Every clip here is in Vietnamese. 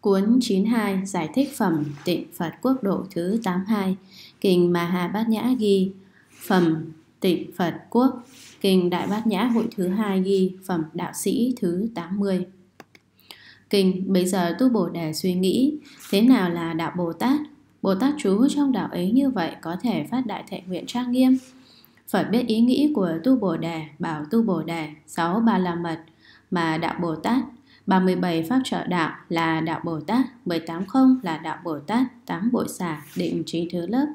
Cuốn 92 Giải thích phẩm Tịnh Phật Quốc độ thứ 82 Kinh Mà Hà Bát Nhã ghi Phẩm Tịnh Phật Quốc Kinh Đại Bát Nhã Hội thứ 2 ghi Phẩm Đạo Sĩ thứ 80 Kinh Bây giờ Tu Bồ Đề suy nghĩ Thế nào là Đạo Bồ Tát? Bồ Tát trú trong đạo ấy như vậy có thể phát đại thệ nguyện trang nghiêm Phật biết ý nghĩ của Tu Bồ Đề, bảo Tu Bồ Đề, sáu ba la mật mà Đạo Bồ Tát 37 pháp trợ đạo là đạo Bồ Tát, 18 không là đạo Bồ Tát, 8 bội xả, định trí thứ lớp,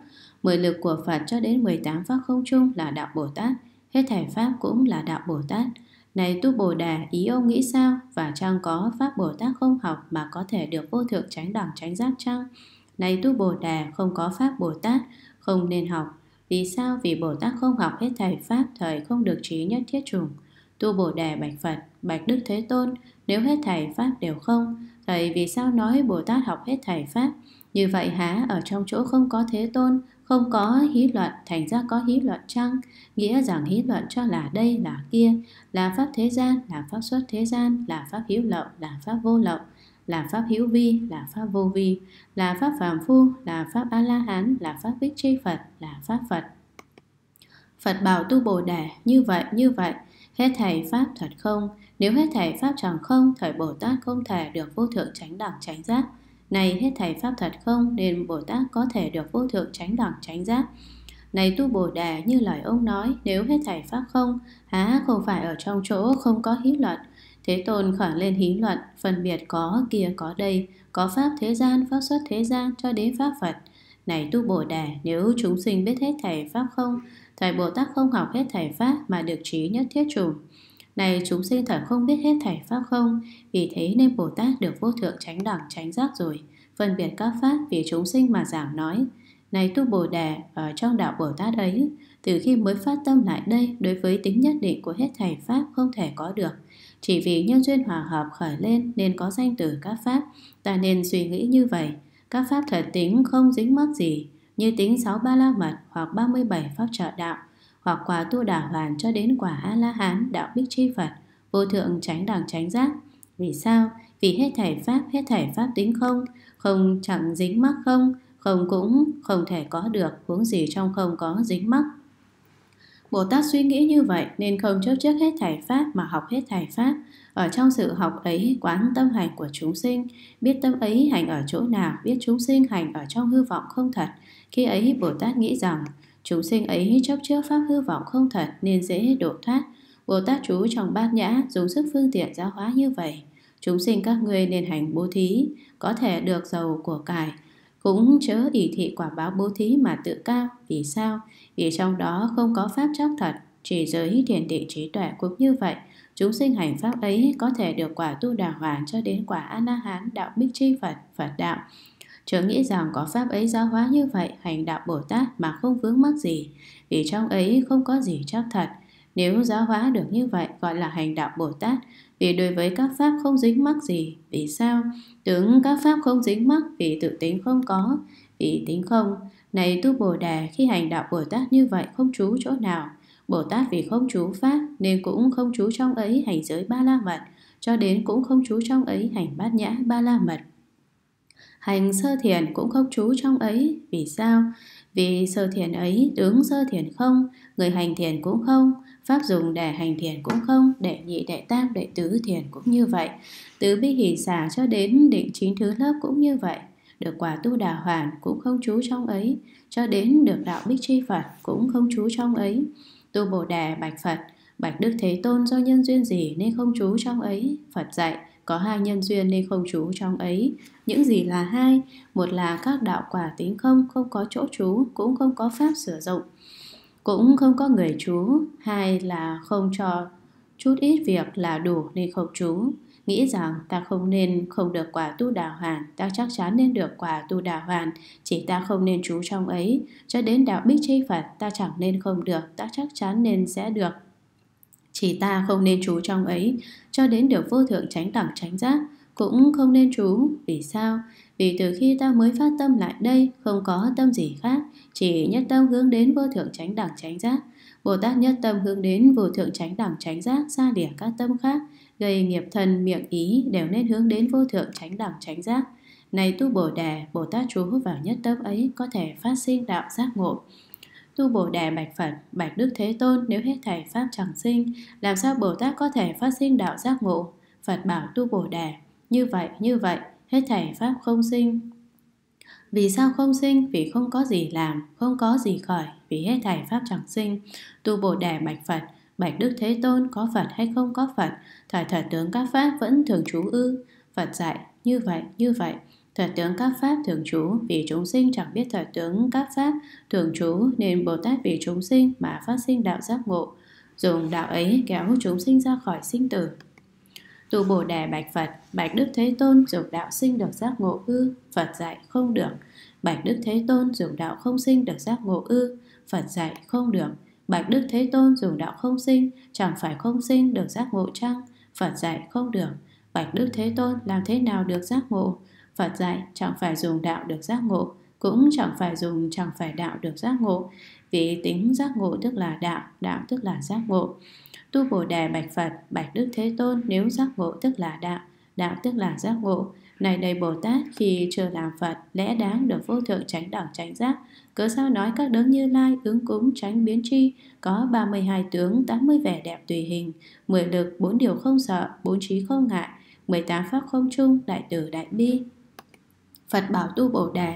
10 lực của Phật cho đến 18 pháp không chung là đạo Bồ Tát, hết thảy pháp cũng là đạo Bồ Tát. Này tu Bồ Đà, ý ông nghĩ sao? Và chăng có pháp Bồ Tát không học mà có thể được vô thượng tránh đẳng tránh giác chăng? Này tu Bồ Đà, không có pháp Bồ Tát, không nên học. Vì sao? Vì Bồ Tát không học hết thảy pháp, thời không được trí nhất thiết trùng. Tu Bồ Đà bạch Phật, bạch Đức Thế Tôn, nếu hết thảy Pháp đều không, vậy vì sao nói Bồ Tát học hết thảy Pháp? Như vậy hả? ở trong chỗ không có thế tôn, không có hí luận, thành ra có hí luận chăng? Nghĩa rằng hí luận cho là đây, là kia, là pháp thế gian, là pháp xuất thế gian, là pháp hữu lậu, là pháp vô lậu, là pháp hữu vi, là pháp vô vi, là pháp phàm phu, là pháp A-la-hán, là pháp bích chi Phật, là pháp Phật. Phật bảo tu Bồ Đề, như vậy, như vậy, hết thầy Pháp thật không? Nếu hết thảy pháp chẳng không, thời Bồ Tát không thể được vô thượng tránh đẳng tránh giác. Này hết thảy pháp thật không, nên Bồ Tát có thể được vô thượng tránh đẳng tránh giác. Này tu Bồ Đề như lời ông nói, nếu hết thảy pháp không, há không phải ở trong chỗ không có hí luận. Thế Tôn khởi lên hí luận, phân biệt có kia có đây, có pháp thế gian, pháp xuất thế gian cho đến pháp Phật. Này tu Bồ Đề, nếu chúng sinh biết hết thảy pháp không, thầy Bồ Tát không học hết thảy pháp mà được trí nhất thiết trùng. Này chúng sinh thật không biết hết thảy pháp không Vì thế nên Bồ Tát được vô thượng tránh đẳng tránh giác rồi Phân biệt các pháp vì chúng sinh mà giảng nói Này tu Bồ Đề ở trong đạo Bồ Tát ấy Từ khi mới phát tâm lại đây Đối với tính nhất định của hết thảy pháp không thể có được Chỉ vì nhân duyên hòa hợp khởi lên Nên có danh từ các pháp Ta nên suy nghĩ như vậy Các pháp thật tính không dính mắc gì Như tính 6 ba la mật hoặc 37 pháp trợ đạo hoặc quả tu đà hoàn cho đến quả a la hán đạo bích chi phật vô thượng tránh đẳng tránh giác vì sao vì hết thảy pháp hết thảy pháp tính không không chẳng dính mắc không không cũng không thể có được huống gì trong không có dính mắc Bồ Tát suy nghĩ như vậy nên không chấp trước hết thảy pháp mà học hết thảy pháp. Ở trong sự học ấy quán tâm hành của chúng sinh, biết tâm ấy hành ở chỗ nào, biết chúng sinh hành ở trong hư vọng không thật. Khi ấy Bồ Tát nghĩ rằng Chúng sinh ấy chấp trước pháp hư vọng không thật nên dễ độ thoát. Bồ Tát chú trong bát nhã dùng sức phương tiện giáo hóa như vậy. Chúng sinh các ngươi nên hành bố thí, có thể được giàu của cải, cũng chớ ỷ thị quả báo bố thí mà tự cao. Vì sao? Vì trong đó không có pháp chóc thật, chỉ giới thiền định trí tuệ cũng như vậy. Chúng sinh hành pháp ấy có thể được quả tu đà hoàn cho đến quả A-la-hán đạo Bích Chi Phật, Phật đạo chớ nghĩ rằng có pháp ấy giáo hóa như vậy hành đạo Bồ Tát mà không vướng mắc gì, vì trong ấy không có gì chắc thật. Nếu giáo hóa được như vậy gọi là hành đạo Bồ Tát, vì đối với các pháp không dính mắc gì. Vì sao? tưởng các pháp không dính mắc vì tự tính không có, vì tính không. Này tu Bồ Đề, khi hành đạo Bồ Tát như vậy không trú chỗ nào. Bồ Tát vì không trú pháp nên cũng không trú trong ấy hành giới ba la mật, cho đến cũng không trú trong ấy hành bát nhã ba la mật hành sơ thiền cũng không trú trong ấy. Vì sao? Vì sơ thiền ấy tướng sơ thiền không, người hành thiền cũng không, pháp dùng để hành thiền cũng không, để nhị đệ tam đệ tứ thiền cũng như vậy. Từ bi hỷ xả cho đến định chín thứ lớp cũng như vậy. Được quả tu đà hoàn cũng không trú trong ấy, cho đến được đạo bích chi Phật cũng không trú trong ấy. Tu Bồ Đà Bạch Phật, Bạch Đức Thế Tôn do nhân duyên gì nên không trú trong ấy, Phật dạy có hai nhân duyên nên không trú trong ấy những gì là hai một là các đạo quả tính không không có chỗ trú cũng không có pháp sử dụng cũng không có người trú hai là không cho chút ít việc là đủ nên không trú nghĩ rằng ta không nên không được quả tu đà hoàn ta chắc chắn nên được quả tu đà hoàn chỉ ta không nên trú trong ấy cho đến đạo bích chi phật ta chẳng nên không được ta chắc chắn nên sẽ được chỉ ta không nên trú trong ấy Cho đến được vô thượng tránh đẳng tránh giác Cũng không nên trú Vì sao? Vì từ khi ta mới phát tâm lại đây Không có tâm gì khác Chỉ nhất tâm hướng đến vô thượng tránh đẳng tránh giác Bồ Tát nhất tâm hướng đến vô thượng tránh đẳng tránh giác Xa lìa các tâm khác Gây nghiệp thần miệng ý Đều nên hướng đến vô thượng tránh đẳng tránh giác này tu Bồ Đề, Bồ Tát chú vào nhất tâm ấy có thể phát sinh đạo giác ngộ. Tu Bồ Đề bạch Phật, bạch Đức Thế Tôn nếu hết thảy Pháp chẳng sinh, làm sao Bồ Tát có thể phát sinh đạo giác ngộ? Phật bảo Tu Bồ Đề, như vậy, như vậy, hết thảy Pháp không sinh. Vì sao không sinh? Vì không có gì làm, không có gì khởi, vì hết thảy Pháp chẳng sinh. Tu Bồ Đề bạch Phật, bạch Đức Thế Tôn có Phật hay không có Phật, thời thật tướng các Pháp vẫn thường trú ư. Phật dạy, như vậy, như vậy, Thật tướng các pháp thường trú vì chúng sinh chẳng biết thật tướng các pháp thường trú nên Bồ Tát vì chúng sinh mà phát sinh đạo giác ngộ, dùng đạo ấy kéo chúng sinh ra khỏi sinh tử. Tu Bồ Đề Bạch Phật, Bạch Đức Thế Tôn dùng đạo sinh được giác ngộ ư, Phật dạy không được. Bạch Đức Thế Tôn dùng đạo không sinh được giác ngộ ư, Phật dạy không được. Bạch Đức Thế Tôn dùng đạo không sinh, chẳng phải không sinh được giác ngộ chăng? Phật dạy không được. Bạch Đức Thế Tôn làm thế nào được giác ngộ? Phật dạy chẳng phải dùng đạo được giác ngộ, cũng chẳng phải dùng chẳng phải đạo được giác ngộ, vì tính giác ngộ tức là đạo, đạo tức là giác ngộ. Tu Bồ Đề bạch Phật, bạch Đức Thế Tôn nếu giác ngộ tức là đạo, đạo tức là giác ngộ. Này đầy Bồ Tát khi chưa làm Phật lẽ đáng được vô thượng tránh đẳng tránh giác Cớ sao nói các đấng như lai ứng cúng tránh biến chi Có 32 tướng 80 vẻ đẹp tùy hình 10 lực 4 điều không sợ 4 trí không ngại 18 pháp không chung đại tử đại bi Phật bảo tu Bồ Đà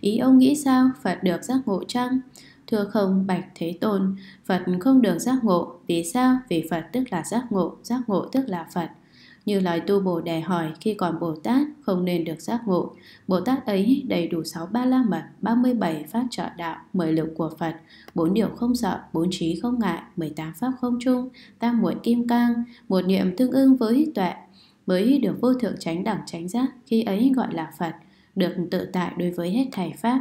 Ý ông nghĩ sao Phật được giác ngộ chăng? Thưa không Bạch Thế Tôn Phật không được giác ngộ Vì sao? Vì Phật tức là giác ngộ Giác ngộ tức là Phật như lời tu Bồ Đề hỏi khi còn Bồ Tát không nên được giác ngộ. Bồ Tát ấy đầy đủ 6 ba la mật, 37 phát trợ đạo, 10 lực của Phật, 4 điều không sợ, 4 trí không ngại, 18 pháp không chung, tam muội kim cang, một niệm tương ưng với tuệ, mới được vô thượng chánh đẳng chánh giác, khi ấy gọi là Phật được tự tại đối với hết thảy pháp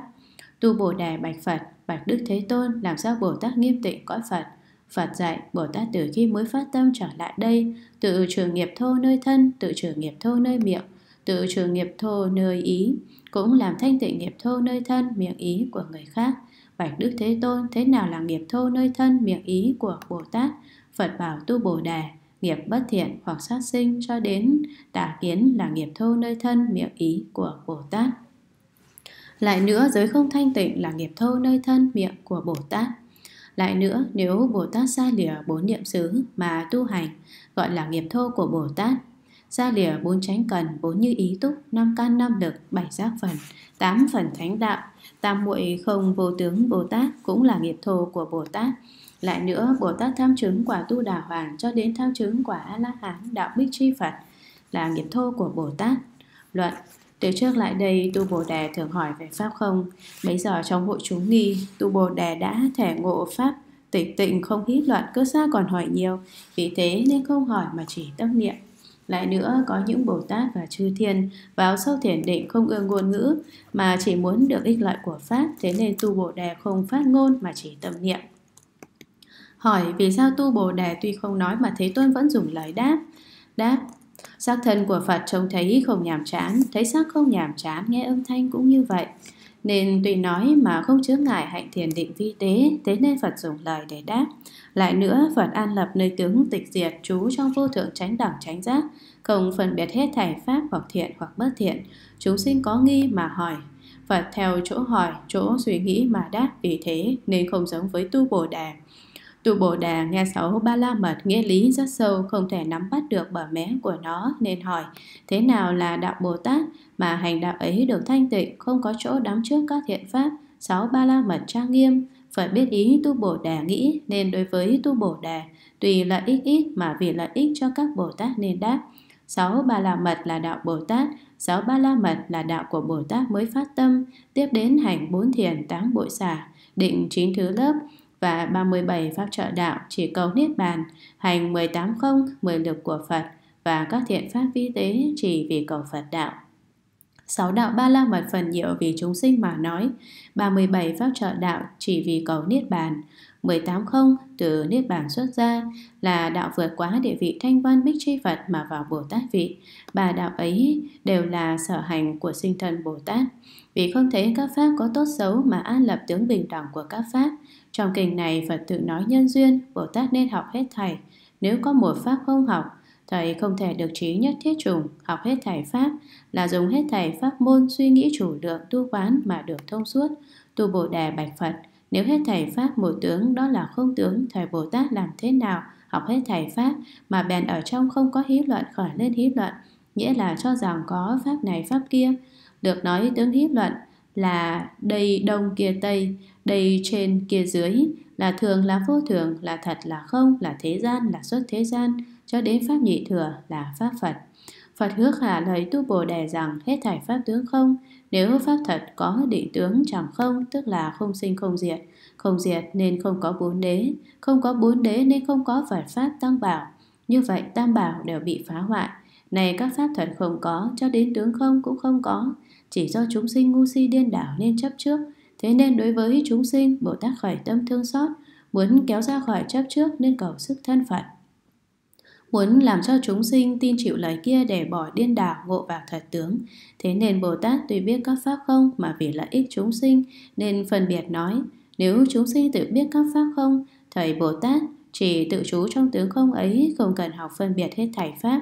tu bồ đề bạch phật bạch đức thế tôn làm sao bồ tát nghiêm tịnh cõi phật Phật dạy Bồ Tát từ khi mới phát tâm trở lại đây, tự trường nghiệp thô nơi thân, tự trường nghiệp thô nơi miệng, tự trường nghiệp thô nơi ý, cũng làm thanh tịnh nghiệp thô nơi thân, miệng ý của người khác. Bạch Đức Thế Tôn, thế nào là nghiệp thô nơi thân, miệng ý của Bồ Tát? Phật bảo tu Bồ Đề, nghiệp bất thiện hoặc sát sinh cho đến tà kiến là nghiệp thô nơi thân miệng ý của Bồ Tát. Lại nữa, giới không thanh tịnh là nghiệp thô nơi thân miệng của Bồ Tát. Lại nữa, nếu Bồ Tát xa lìa bốn niệm xứ mà tu hành, gọi là nghiệp thô của Bồ Tát. Xa lìa bốn tránh cần, bốn như ý túc, năm can năm lực, bảy giác phần, tám phần thánh đạo, tam muội không vô tướng Bồ Tát cũng là nghiệp thô của Bồ Tát. Lại nữa, Bồ Tát tham chứng quả Tu Đà Hoàn cho đến tham chứng quả A-la-hán đạo bích chi Phật là nghiệp thô của Bồ Tát. Luận từ trước lại đây, Tu Bồ Đề thường hỏi về Pháp không? Bây giờ trong hội chúng nghi, Tu Bồ Đề đã thể ngộ Pháp tịch tịnh không hít loạn cơ xa còn hỏi nhiều, vì thế nên không hỏi mà chỉ tâm niệm. Lại nữa, có những Bồ Tát và Chư Thiên vào sâu thiền định không ưa ngôn ngữ, mà chỉ muốn được ích lợi của Pháp, thế nên Tu Bồ Đề không phát ngôn mà chỉ tâm niệm hỏi vì sao tu Bồ Đề tuy không nói mà Thế Tôn vẫn dùng lời đáp. Đáp, sắc thân của Phật trông thấy không nhàm chán, thấy sắc không nhàm chán, nghe âm thanh cũng như vậy. Nên tùy nói mà không chứa ngại hạnh thiền định vi tế, thế nên Phật dùng lời để đáp. Lại nữa, Phật an lập nơi tướng tịch diệt, trú trong vô thượng tránh đẳng tránh giác, không phân biệt hết thảy pháp hoặc thiện hoặc bất thiện. Chúng sinh có nghi mà hỏi, Phật theo chỗ hỏi, chỗ suy nghĩ mà đáp vì thế nên không giống với tu Bồ đề Tu Bồ Đà nghe sáu ba la mật nghĩa lý rất sâu không thể nắm bắt được bờ mé của nó nên hỏi thế nào là đạo Bồ Tát mà hành đạo ấy được thanh tịnh không có chỗ đắm trước các thiện pháp sáu ba la mật trang nghiêm phải biết ý tu Bồ Đà nghĩ nên đối với tu Bồ Đà tùy lợi ích ít mà vì lợi ích cho các Bồ Tát nên đáp sáu ba la mật là đạo Bồ Tát sáu ba la mật là đạo của Bồ Tát mới phát tâm tiếp đến hành bốn thiền tám bội xả định chín thứ lớp và 37 pháp trợ đạo chỉ cầu niết bàn, hành 18 không, 10 lực của Phật và các thiện pháp vi tế chỉ vì cầu Phật đạo. Sáu đạo ba la mật phần diệu vì chúng sinh mà nói, 37 pháp trợ đạo chỉ vì cầu niết bàn, 18 không từ niết bàn xuất ra là đạo vượt quá địa vị thanh văn bích chi Phật mà vào Bồ Tát vị. Ba đạo ấy đều là sở hành của sinh thần Bồ Tát. Vì không thấy các pháp có tốt xấu mà an lập tướng bình đẳng của các pháp, trong kinh này Phật tự nói nhân duyên, Bồ Tát nên học hết thầy. Nếu có một pháp không học, thầy không thể được trí nhất thiết trùng, học hết thầy pháp, là dùng hết thầy pháp môn suy nghĩ chủ lượng tu quán mà được thông suốt, tu Bồ Đề Bạch Phật. Nếu hết thầy pháp một tướng đó là không tướng, thầy Bồ Tát làm thế nào học hết thầy pháp mà bèn ở trong không có hí luận khỏi lên hí luận, nghĩa là cho rằng có pháp này pháp kia. Được nói tướng hí luận là đây đông kia tây đây trên kia dưới là thường là vô thường là thật là không là thế gian là xuất thế gian cho đến pháp nhị thừa là pháp phật phật hứa khả lời tu bồ đề rằng hết thảy pháp tướng không nếu pháp thật có định tướng chẳng không tức là không sinh không diệt không diệt nên không có bốn đế không có bốn đế nên không có phật pháp tăng bảo như vậy tam bảo đều bị phá hoại này các pháp thật không có cho đến tướng không cũng không có chỉ do chúng sinh ngu si điên đảo nên chấp trước Thế nên đối với chúng sinh, Bồ Tát khởi tâm thương xót, muốn kéo ra khỏi chấp trước nên cầu sức thân phận. Muốn làm cho chúng sinh tin chịu lời kia để bỏ điên đảo ngộ vào thật tướng. Thế nên Bồ Tát tuy biết các pháp không mà vì lợi ích chúng sinh nên phân biệt nói, nếu chúng sinh tự biết các pháp không, thầy Bồ Tát chỉ tự trú trong tướng không ấy không cần học phân biệt hết thảy pháp.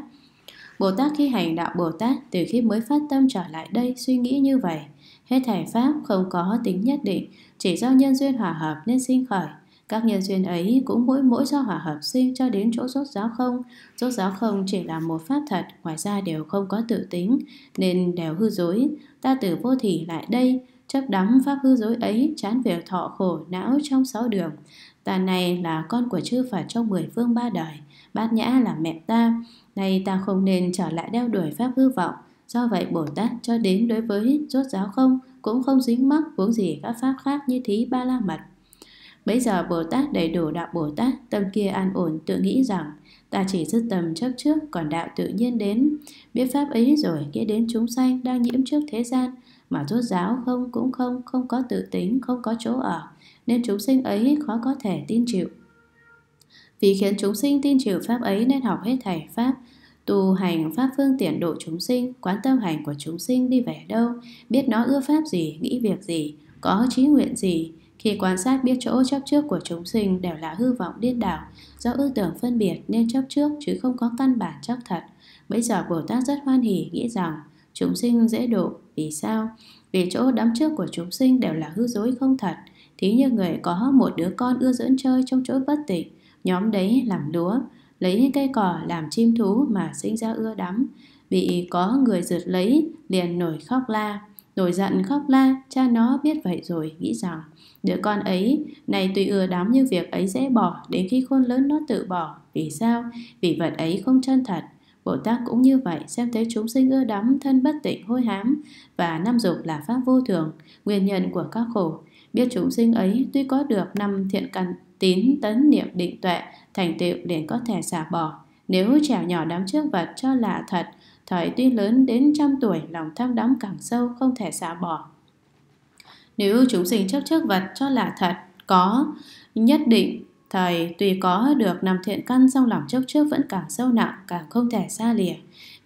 Bồ Tát khi hành đạo Bồ Tát từ khi mới phát tâm trở lại đây suy nghĩ như vậy Hết thảy pháp không có tính nhất định, chỉ do nhân duyên hòa hợp nên sinh khởi. Các nhân duyên ấy cũng mỗi mỗi do hòa hợp sinh cho đến chỗ rốt giáo không. Rốt giáo không chỉ là một pháp thật, ngoài ra đều không có tự tính, nên đều hư dối. Ta từ vô thỉ lại đây, chấp đắm pháp hư dối ấy, chán việc thọ khổ não trong sáu đường. Ta này là con của chư Phật trong mười phương ba đời, bát nhã là mẹ ta. Nay ta không nên trở lại đeo đuổi pháp hư vọng, Do vậy Bồ Tát cho đến đối với rốt giáo không cũng không dính mắc vốn gì các pháp khác như thí ba la mật. Bây giờ Bồ Tát đầy đủ đạo Bồ Tát, tâm kia an ổn tự nghĩ rằng ta chỉ dứt tầm chấp trước còn đạo tự nhiên đến. Biết pháp ấy rồi nghĩa đến chúng sanh đang nhiễm trước thế gian mà rốt giáo không cũng không, không có tự tính, không có chỗ ở nên chúng sinh ấy khó có thể tin chịu. Vì khiến chúng sinh tin chịu pháp ấy nên học hết thảy pháp Tu hành pháp phương tiện độ chúng sinh, quán tâm hành của chúng sinh đi về đâu, biết nó ưa pháp gì, nghĩ việc gì, có trí nguyện gì. Khi quan sát biết chỗ chấp trước của chúng sinh đều là hư vọng điên đảo, do ư tưởng phân biệt nên chấp trước chứ không có căn bản chắc thật. Bây giờ Bồ Tát rất hoan hỉ nghĩ rằng chúng sinh dễ độ, vì sao? Vì chỗ đắm trước của chúng sinh đều là hư dối không thật. Thí như người có một đứa con ưa dẫn chơi trong chỗ bất tịnh, nhóm đấy làm lúa, lấy cây cỏ làm chim thú mà sinh ra ưa đắm bị có người rượt lấy liền nổi khóc la nổi giận khóc la cha nó biết vậy rồi nghĩ rằng đứa con ấy này tuy ưa đắm nhưng việc ấy dễ bỏ đến khi khôn lớn nó tự bỏ vì sao vì vật ấy không chân thật Bồ Tát cũng như vậy xem thấy chúng sinh ưa đắm thân bất tịnh hôi hám và năm dục là pháp vô thường, nguyên nhân của các khổ. Biết chúng sinh ấy tuy có được năm thiện căn tín tấn niệm định tuệ thành tựu liền có thể xả bỏ. Nếu trèo nhỏ đám trước vật cho là thật, thời tuy lớn đến trăm tuổi lòng tham đắm càng sâu không thể xả bỏ. Nếu chúng sinh chấp trước vật cho là thật, có, nhất định Thầy tuy có được nằm thiện căn song lòng chấp trước vẫn càng sâu nặng, càng không thể xa lìa.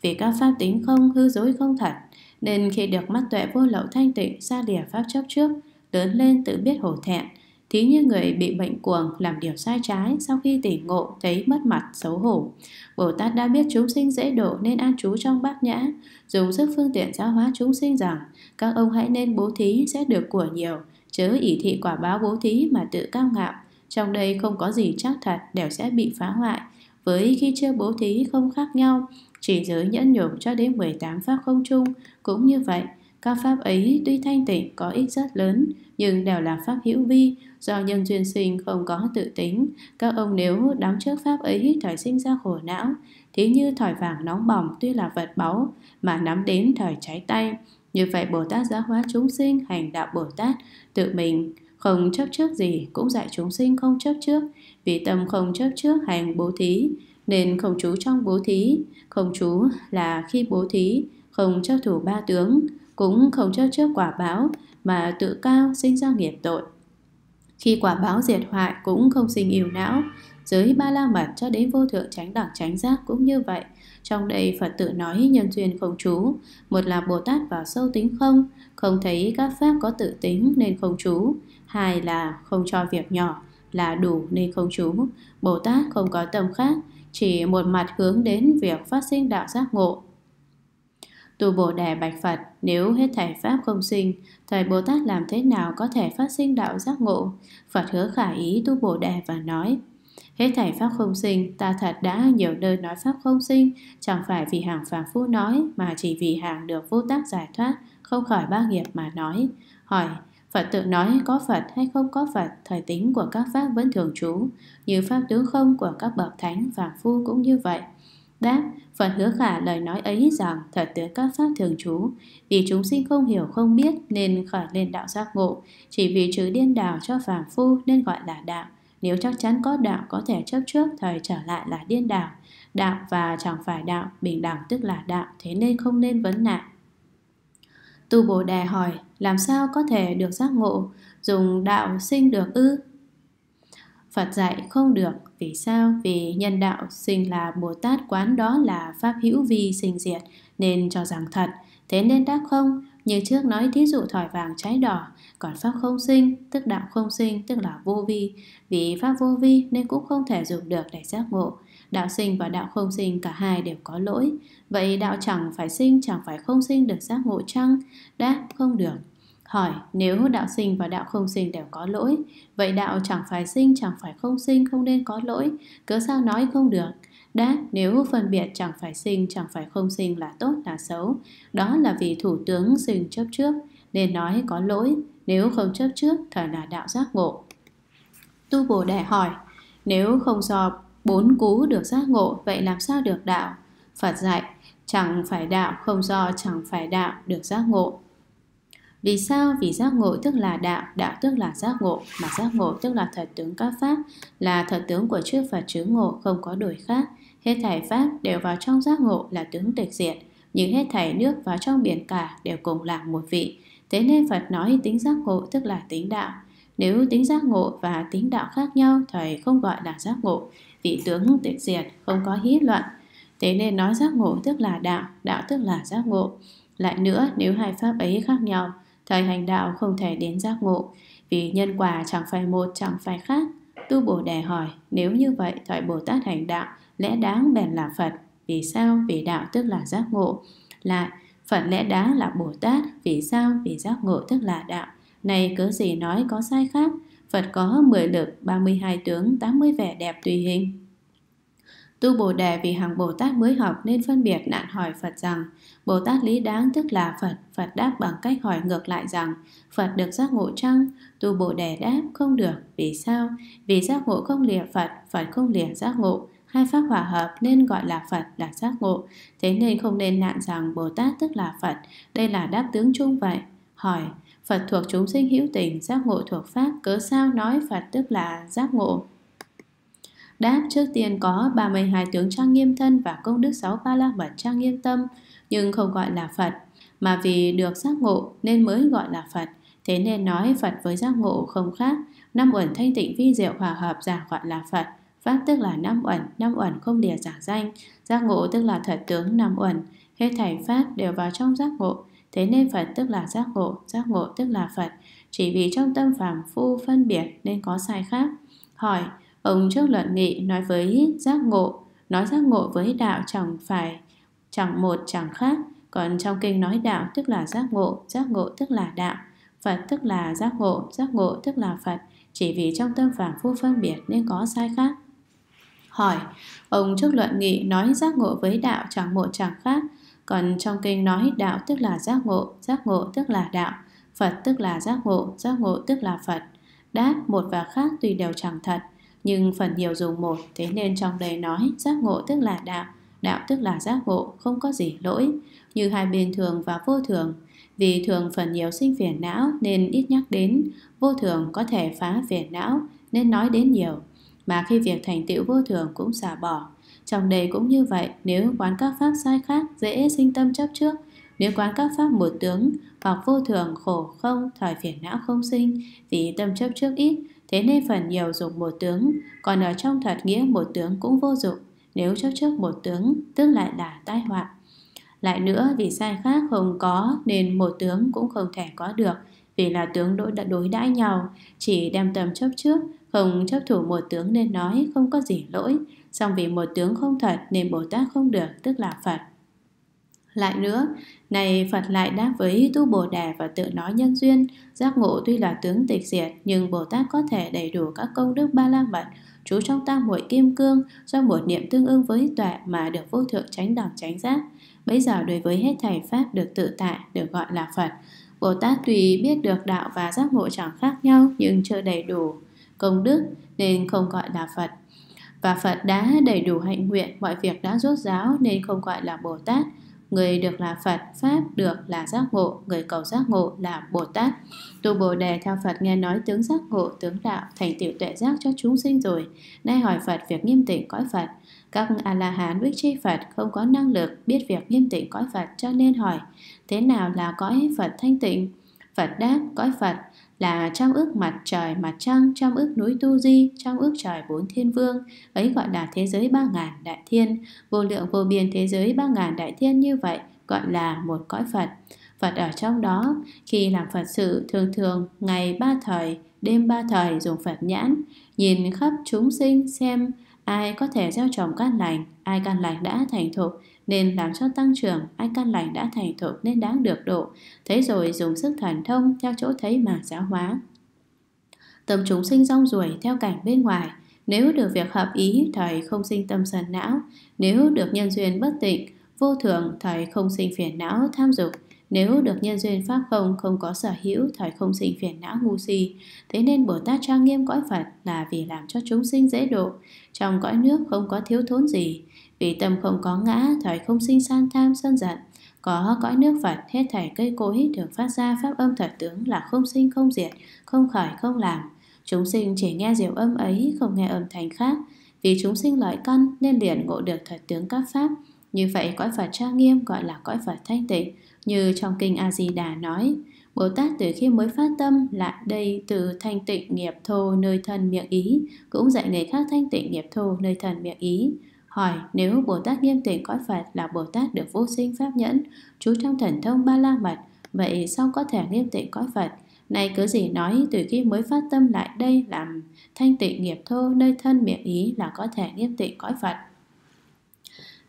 Vì các pháp tính không hư dối không thật, nên khi được mắt tuệ vô lậu thanh tịnh xa lìa pháp chấp trước, lớn lên tự biết hổ thẹn, thí như người bị bệnh cuồng làm điều sai trái sau khi tỉnh ngộ thấy mất mặt xấu hổ bồ tát đã biết chúng sinh dễ độ nên an trú trong bát nhã dùng sức phương tiện giáo hóa chúng sinh rằng các ông hãy nên bố thí sẽ được của nhiều chớ ỷ thị quả báo bố thí mà tự cao ngạo trong đây không có gì chắc thật đều sẽ bị phá hoại với khi chưa bố thí không khác nhau chỉ giới nhẫn nhục cho đến 18 pháp không chung cũng như vậy các pháp ấy tuy thanh tịnh có ích rất lớn nhưng đều là pháp hữu vi Do nhân duyên sinh không có tự tính, các ông nếu đóng trước pháp ấy thời sinh ra khổ não, thí như thỏi vàng nóng bỏng tuy là vật báu, mà nắm đến thời cháy tay. Như vậy Bồ Tát giáo hóa chúng sinh hành đạo Bồ Tát, tự mình không chấp trước gì cũng dạy chúng sinh không chấp trước, vì tâm không chấp trước hành bố thí, nên không chú trong bố thí, không chú là khi bố thí, không chấp thủ ba tướng, cũng không chấp trước quả báo, mà tự cao sinh ra nghiệp tội. Khi quả báo diệt hoại cũng không sinh ỉu não, giới ba la mật cho đến vô thượng tránh đẳng tránh giác cũng như vậy. Trong đây Phật tự nói nhân duyên không trú, một là Bồ Tát vào sâu tính không, không thấy các pháp có tự tính nên không trú, hai là không cho việc nhỏ là đủ nên không trú. Bồ Tát không có tâm khác, chỉ một mặt hướng đến việc phát sinh đạo giác ngộ Tu Bồ Đề Bạch Phật, nếu hết thảy Pháp không sinh, Thầy Bồ Tát làm thế nào có thể phát sinh đạo giác ngộ? Phật hứa khả ý Tu Bồ Đề và nói, Hết thảy Pháp không sinh, ta thật đã nhiều nơi nói Pháp không sinh, chẳng phải vì hàng phàm phu nói, mà chỉ vì hàng được vô tác giải thoát, không khỏi ba nghiệp mà nói. Hỏi, Phật tự nói có Phật hay không có Phật, thời tính của các Pháp vẫn thường trú, như Pháp tướng không của các bậc thánh phàm phu cũng như vậy. Đáp, Phật hứa khả lời nói ấy rằng thật tướng các pháp thường trú, vì chúng sinh không hiểu không biết nên khởi lên đạo giác ngộ, chỉ vì chữ điên đảo cho phàm phu nên gọi là đạo. Nếu chắc chắn có đạo có thể chấp trước thời trở lại là điên đảo, đạo và chẳng phải đạo, bình đẳng tức là đạo, thế nên không nên vấn nạn. Tu Bồ Đề hỏi, làm sao có thể được giác ngộ, dùng đạo sinh được ư? Phật dạy không được, vì sao? Vì nhân đạo sinh là Bồ Tát quán đó là pháp hữu vi sinh diệt nên cho rằng thật. Thế nên đáp không? Như trước nói thí dụ thỏi vàng trái đỏ, còn pháp không sinh, tức đạo không sinh, tức là vô vi. Vì pháp vô vi nên cũng không thể dùng được để giác ngộ. Đạo sinh và đạo không sinh cả hai đều có lỗi. Vậy đạo chẳng phải sinh, chẳng phải không sinh được giác ngộ chăng? Đáp không được. Hỏi, nếu đạo sinh và đạo không sinh đều có lỗi, vậy đạo chẳng phải sinh, chẳng phải không sinh, không nên có lỗi, cớ sao nói không được? Đáp, nếu phân biệt chẳng phải sinh, chẳng phải không sinh là tốt là xấu, đó là vì thủ tướng sinh chấp trước, nên nói có lỗi, nếu không chấp trước, thời là đạo giác ngộ. Tu Bồ Đề hỏi, nếu không do bốn cú được giác ngộ, vậy làm sao được đạo? Phật dạy, chẳng phải đạo, không do chẳng phải đạo được giác ngộ. Vì sao? Vì giác ngộ tức là đạo, đạo tức là giác ngộ, mà giác ngộ tức là thật tướng các pháp, là thật tướng của chư phật chứng ngộ không có đổi khác. Hết thảy pháp đều vào trong giác ngộ là tướng tịch diệt, những hết thảy nước vào trong biển cả đều cùng là một vị. Thế nên Phật nói tính giác ngộ tức là tính đạo. Nếu tính giác ngộ và tính đạo khác nhau, Thầy không gọi là giác ngộ, vị tướng tịch diệt, không có hí luận. Thế nên nói giác ngộ tức là đạo, đạo tức là giác ngộ. Lại nữa, nếu hai pháp ấy khác nhau, Thời hành đạo không thể đến giác ngộ Vì nhân quả chẳng phải một chẳng phải khác Tu Bồ Đề hỏi Nếu như vậy thời Bồ Tát hành đạo Lẽ đáng bèn là Phật Vì sao? Vì đạo tức là giác ngộ Lại Phật lẽ đáng là Bồ Tát Vì sao? Vì giác ngộ tức là đạo Này cớ gì nói có sai khác Phật có 10 lực, 32 tướng, 80 vẻ đẹp tùy hình Tu Bồ Đề vì hàng Bồ Tát mới học nên phân biệt nạn hỏi Phật rằng Bồ Tát lý đáng tức là Phật, Phật đáp bằng cách hỏi ngược lại rằng Phật được giác ngộ chăng? Tu Bồ Đề đáp không được, vì sao? Vì giác ngộ không lìa Phật, Phật không lìa giác ngộ hai pháp hòa hợp nên gọi là Phật là giác ngộ. Thế nên không nên nạn rằng Bồ Tát tức là Phật, đây là đáp tướng chung vậy. Hỏi, Phật thuộc chúng sinh hữu tình, giác ngộ thuộc pháp, cớ sao nói Phật tức là giác ngộ? Đáp trước tiên có 32 tướng trang nghiêm thân và công đức 6 ba la mật trang nghiêm tâm, nhưng không gọi là Phật, mà vì được giác ngộ nên mới gọi là Phật. Thế nên nói Phật với giác ngộ không khác, năm uẩn thanh tịnh vi diệu hòa hợp giả gọi là Phật, pháp tức là năm uẩn, năm uẩn không lìa giả danh, giác ngộ tức là thật tướng năm uẩn, hết thảy pháp đều vào trong giác ngộ, thế nên Phật tức là giác ngộ, giác ngộ tức là Phật, chỉ vì trong tâm phàm phu phân biệt nên có sai khác. Hỏi, Ông trước luận nghị nói với giác ngộ, nói giác ngộ với đạo chẳng phải chẳng một chẳng khác, còn trong kinh nói đạo tức là giác ngộ, giác ngộ tức là đạo, Phật tức là giác ngộ, giác ngộ tức là Phật, chỉ vì trong tâm phản phu phân biệt nên có sai khác. Hỏi, ông trước luận nghị nói giác ngộ với đạo chẳng một chẳng khác, còn trong kinh nói đạo tức là giác ngộ, giác ngộ tức là đạo, Phật tức là giác ngộ, giác ngộ tức là Phật. Đáp một và khác tùy đều chẳng thật, nhưng phần nhiều dùng một thế nên trong đây nói giác ngộ tức là đạo đạo tức là giác ngộ không có gì lỗi như hai bên thường và vô thường vì thường phần nhiều sinh phiền não nên ít nhắc đến vô thường có thể phá phiền não nên nói đến nhiều mà khi việc thành tựu vô thường cũng xả bỏ trong đây cũng như vậy nếu quán các pháp sai khác dễ sinh tâm chấp trước nếu quán các pháp một tướng hoặc vô thường khổ không thời phiền não không sinh vì tâm chấp trước ít thế nên phần nhiều dục một tướng, còn ở trong thật nghĩa một tướng cũng vô dụng, nếu chấp trước một tướng tức lại là tai họa. Lại nữa vì sai khác không có nên một tướng cũng không thể có được, vì là tướng đối đã đối đãi nhau, chỉ đem tầm chấp trước, không chấp thủ một tướng nên nói không có gì lỗi, song vì một tướng không thật nên Bồ Tát không được, tức là Phật. Lại nữa, này Phật lại đáp với tu Bồ Đà và tự nói nhân duyên, giác ngộ tuy là tướng tịch diệt, nhưng Bồ Tát có thể đầy đủ các công đức ba la mật, trú trong tam muội kim cương, do một niệm tương ưng với tuệ mà được vô thượng tránh đẳng tránh giác. Bây giờ đối với hết thảy Pháp được tự tại, được gọi là Phật. Bồ Tát tùy biết được đạo và giác ngộ chẳng khác nhau nhưng chưa đầy đủ công đức nên không gọi là Phật và Phật đã đầy đủ hạnh nguyện, mọi việc đã rốt ráo nên không gọi là Bồ Tát, người được là Phật, Pháp được là giác ngộ, người cầu giác ngộ là Bồ Tát. Tu Bồ Đề theo Phật nghe nói tướng giác ngộ, tướng đạo, thành tựu tuệ giác cho chúng sinh rồi. Nay hỏi Phật việc nghiêm tịnh cõi Phật. Các A-la-hán biết chi Phật không có năng lực biết việc nghiêm tịnh cõi Phật cho nên hỏi, thế nào là cõi Phật thanh tịnh? Phật đáp, cõi Phật là trăm ước mặt trời mặt trăng trăm ước núi tu di trăm ước trời bốn thiên vương ấy gọi là thế giới ba ngàn đại thiên vô lượng vô biên thế giới ba ngàn đại thiên như vậy gọi là một cõi phật phật ở trong đó khi làm phật sự thường thường ngày ba thời đêm ba thời dùng phật nhãn nhìn khắp chúng sinh xem ai có thể gieo trồng căn lành ai căn lành đã thành thục nên làm cho tăng trưởng anh căn lành đã thành thục nên đáng được độ thế rồi dùng sức thần thông theo chỗ thấy mà giáo hóa tâm chúng sinh rong ruổi theo cảnh bên ngoài nếu được việc hợp ý thời không sinh tâm sần não nếu được nhân duyên bất tịnh vô thường thời không sinh phiền não tham dục nếu được nhân duyên pháp không không có sở hữu thời không sinh phiền não ngu si thế nên bồ tát trang nghiêm cõi phật là vì làm cho chúng sinh dễ độ trong cõi nước không có thiếu thốn gì vì tâm không có ngã, thời không sinh san tham sân giận, có cõi nước Phật, hết thảy cây cối thường phát ra pháp âm thật tướng là không sinh không diệt, không khởi không làm. Chúng sinh chỉ nghe diệu âm ấy, không nghe âm thanh khác. Vì chúng sinh loại căn nên liền ngộ được thật tướng các pháp. Như vậy cõi Phật trang nghiêm gọi là cõi Phật thanh tịnh, như trong kinh A Di Đà nói. Bồ Tát từ khi mới phát tâm lại đây từ thanh tịnh nghiệp thô nơi thân miệng ý, cũng dạy người khác thanh tịnh nghiệp thô nơi thân miệng ý. Hỏi nếu Bồ Tát nghiêm tịnh cõi Phật là Bồ Tát được vô sinh pháp nhẫn, trú trong thần thông ba la mật, vậy sao có thể nghiêm tịnh cõi Phật? Này cứ gì nói từ khi mới phát tâm lại đây làm thanh tịnh nghiệp thô nơi thân miệng ý là có thể nghiêm tịnh cõi Phật.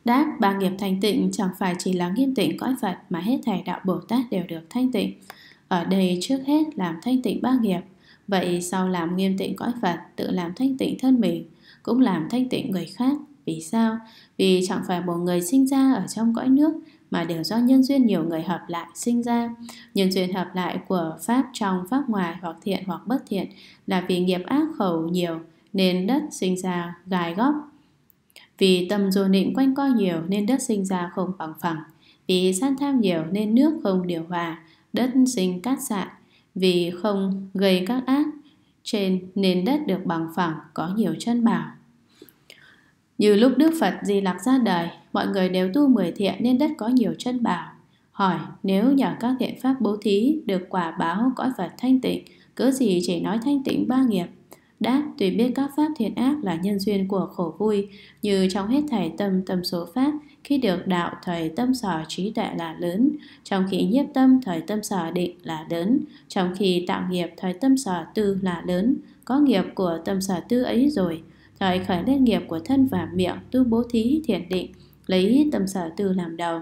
Đáp, ba nghiệp thành tịnh chẳng phải chỉ là nghiêm tịnh cõi Phật mà hết thảy đạo Bồ Tát đều được thanh tịnh. Ở đây trước hết làm thanh tịnh ba nghiệp, vậy sau làm nghiêm tịnh cõi Phật tự làm thanh tịnh thân mình, cũng làm thanh tịnh người khác, vì sao? Vì chẳng phải một người sinh ra ở trong cõi nước mà đều do nhân duyên nhiều người hợp lại sinh ra. Nhân duyên hợp lại của pháp trong, pháp ngoài hoặc thiện hoặc bất thiện là vì nghiệp ác khẩu nhiều nên đất sinh ra gai góc. Vì tâm dù nịnh quanh co nhiều nên đất sinh ra không bằng phẳng. Vì san tham nhiều nên nước không điều hòa, đất sinh cát sạn. Vì không gây các ác trên nên đất được bằng phẳng có nhiều chân bảo như lúc Đức Phật Di lạc ra đời, mọi người đều tu mười thiện nên đất có nhiều chân bảo. Hỏi, nếu nhờ các thiện pháp bố thí được quả báo cõi Phật thanh tịnh, cớ gì chỉ nói thanh tịnh ba nghiệp? Đáp, tùy biết các pháp thiện ác là nhân duyên của khổ vui, như trong hết thảy tâm tâm số pháp, khi được đạo thời tâm sở trí tuệ là lớn, trong khi nhiếp tâm thời tâm sở định là lớn, trong khi tạo nghiệp thời tâm sở tư là lớn, có nghiệp của tâm sở tư ấy rồi, Khởi khởi lên nghiệp của thân và miệng tu bố thí thiền định, lấy tâm sở tư làm đầu.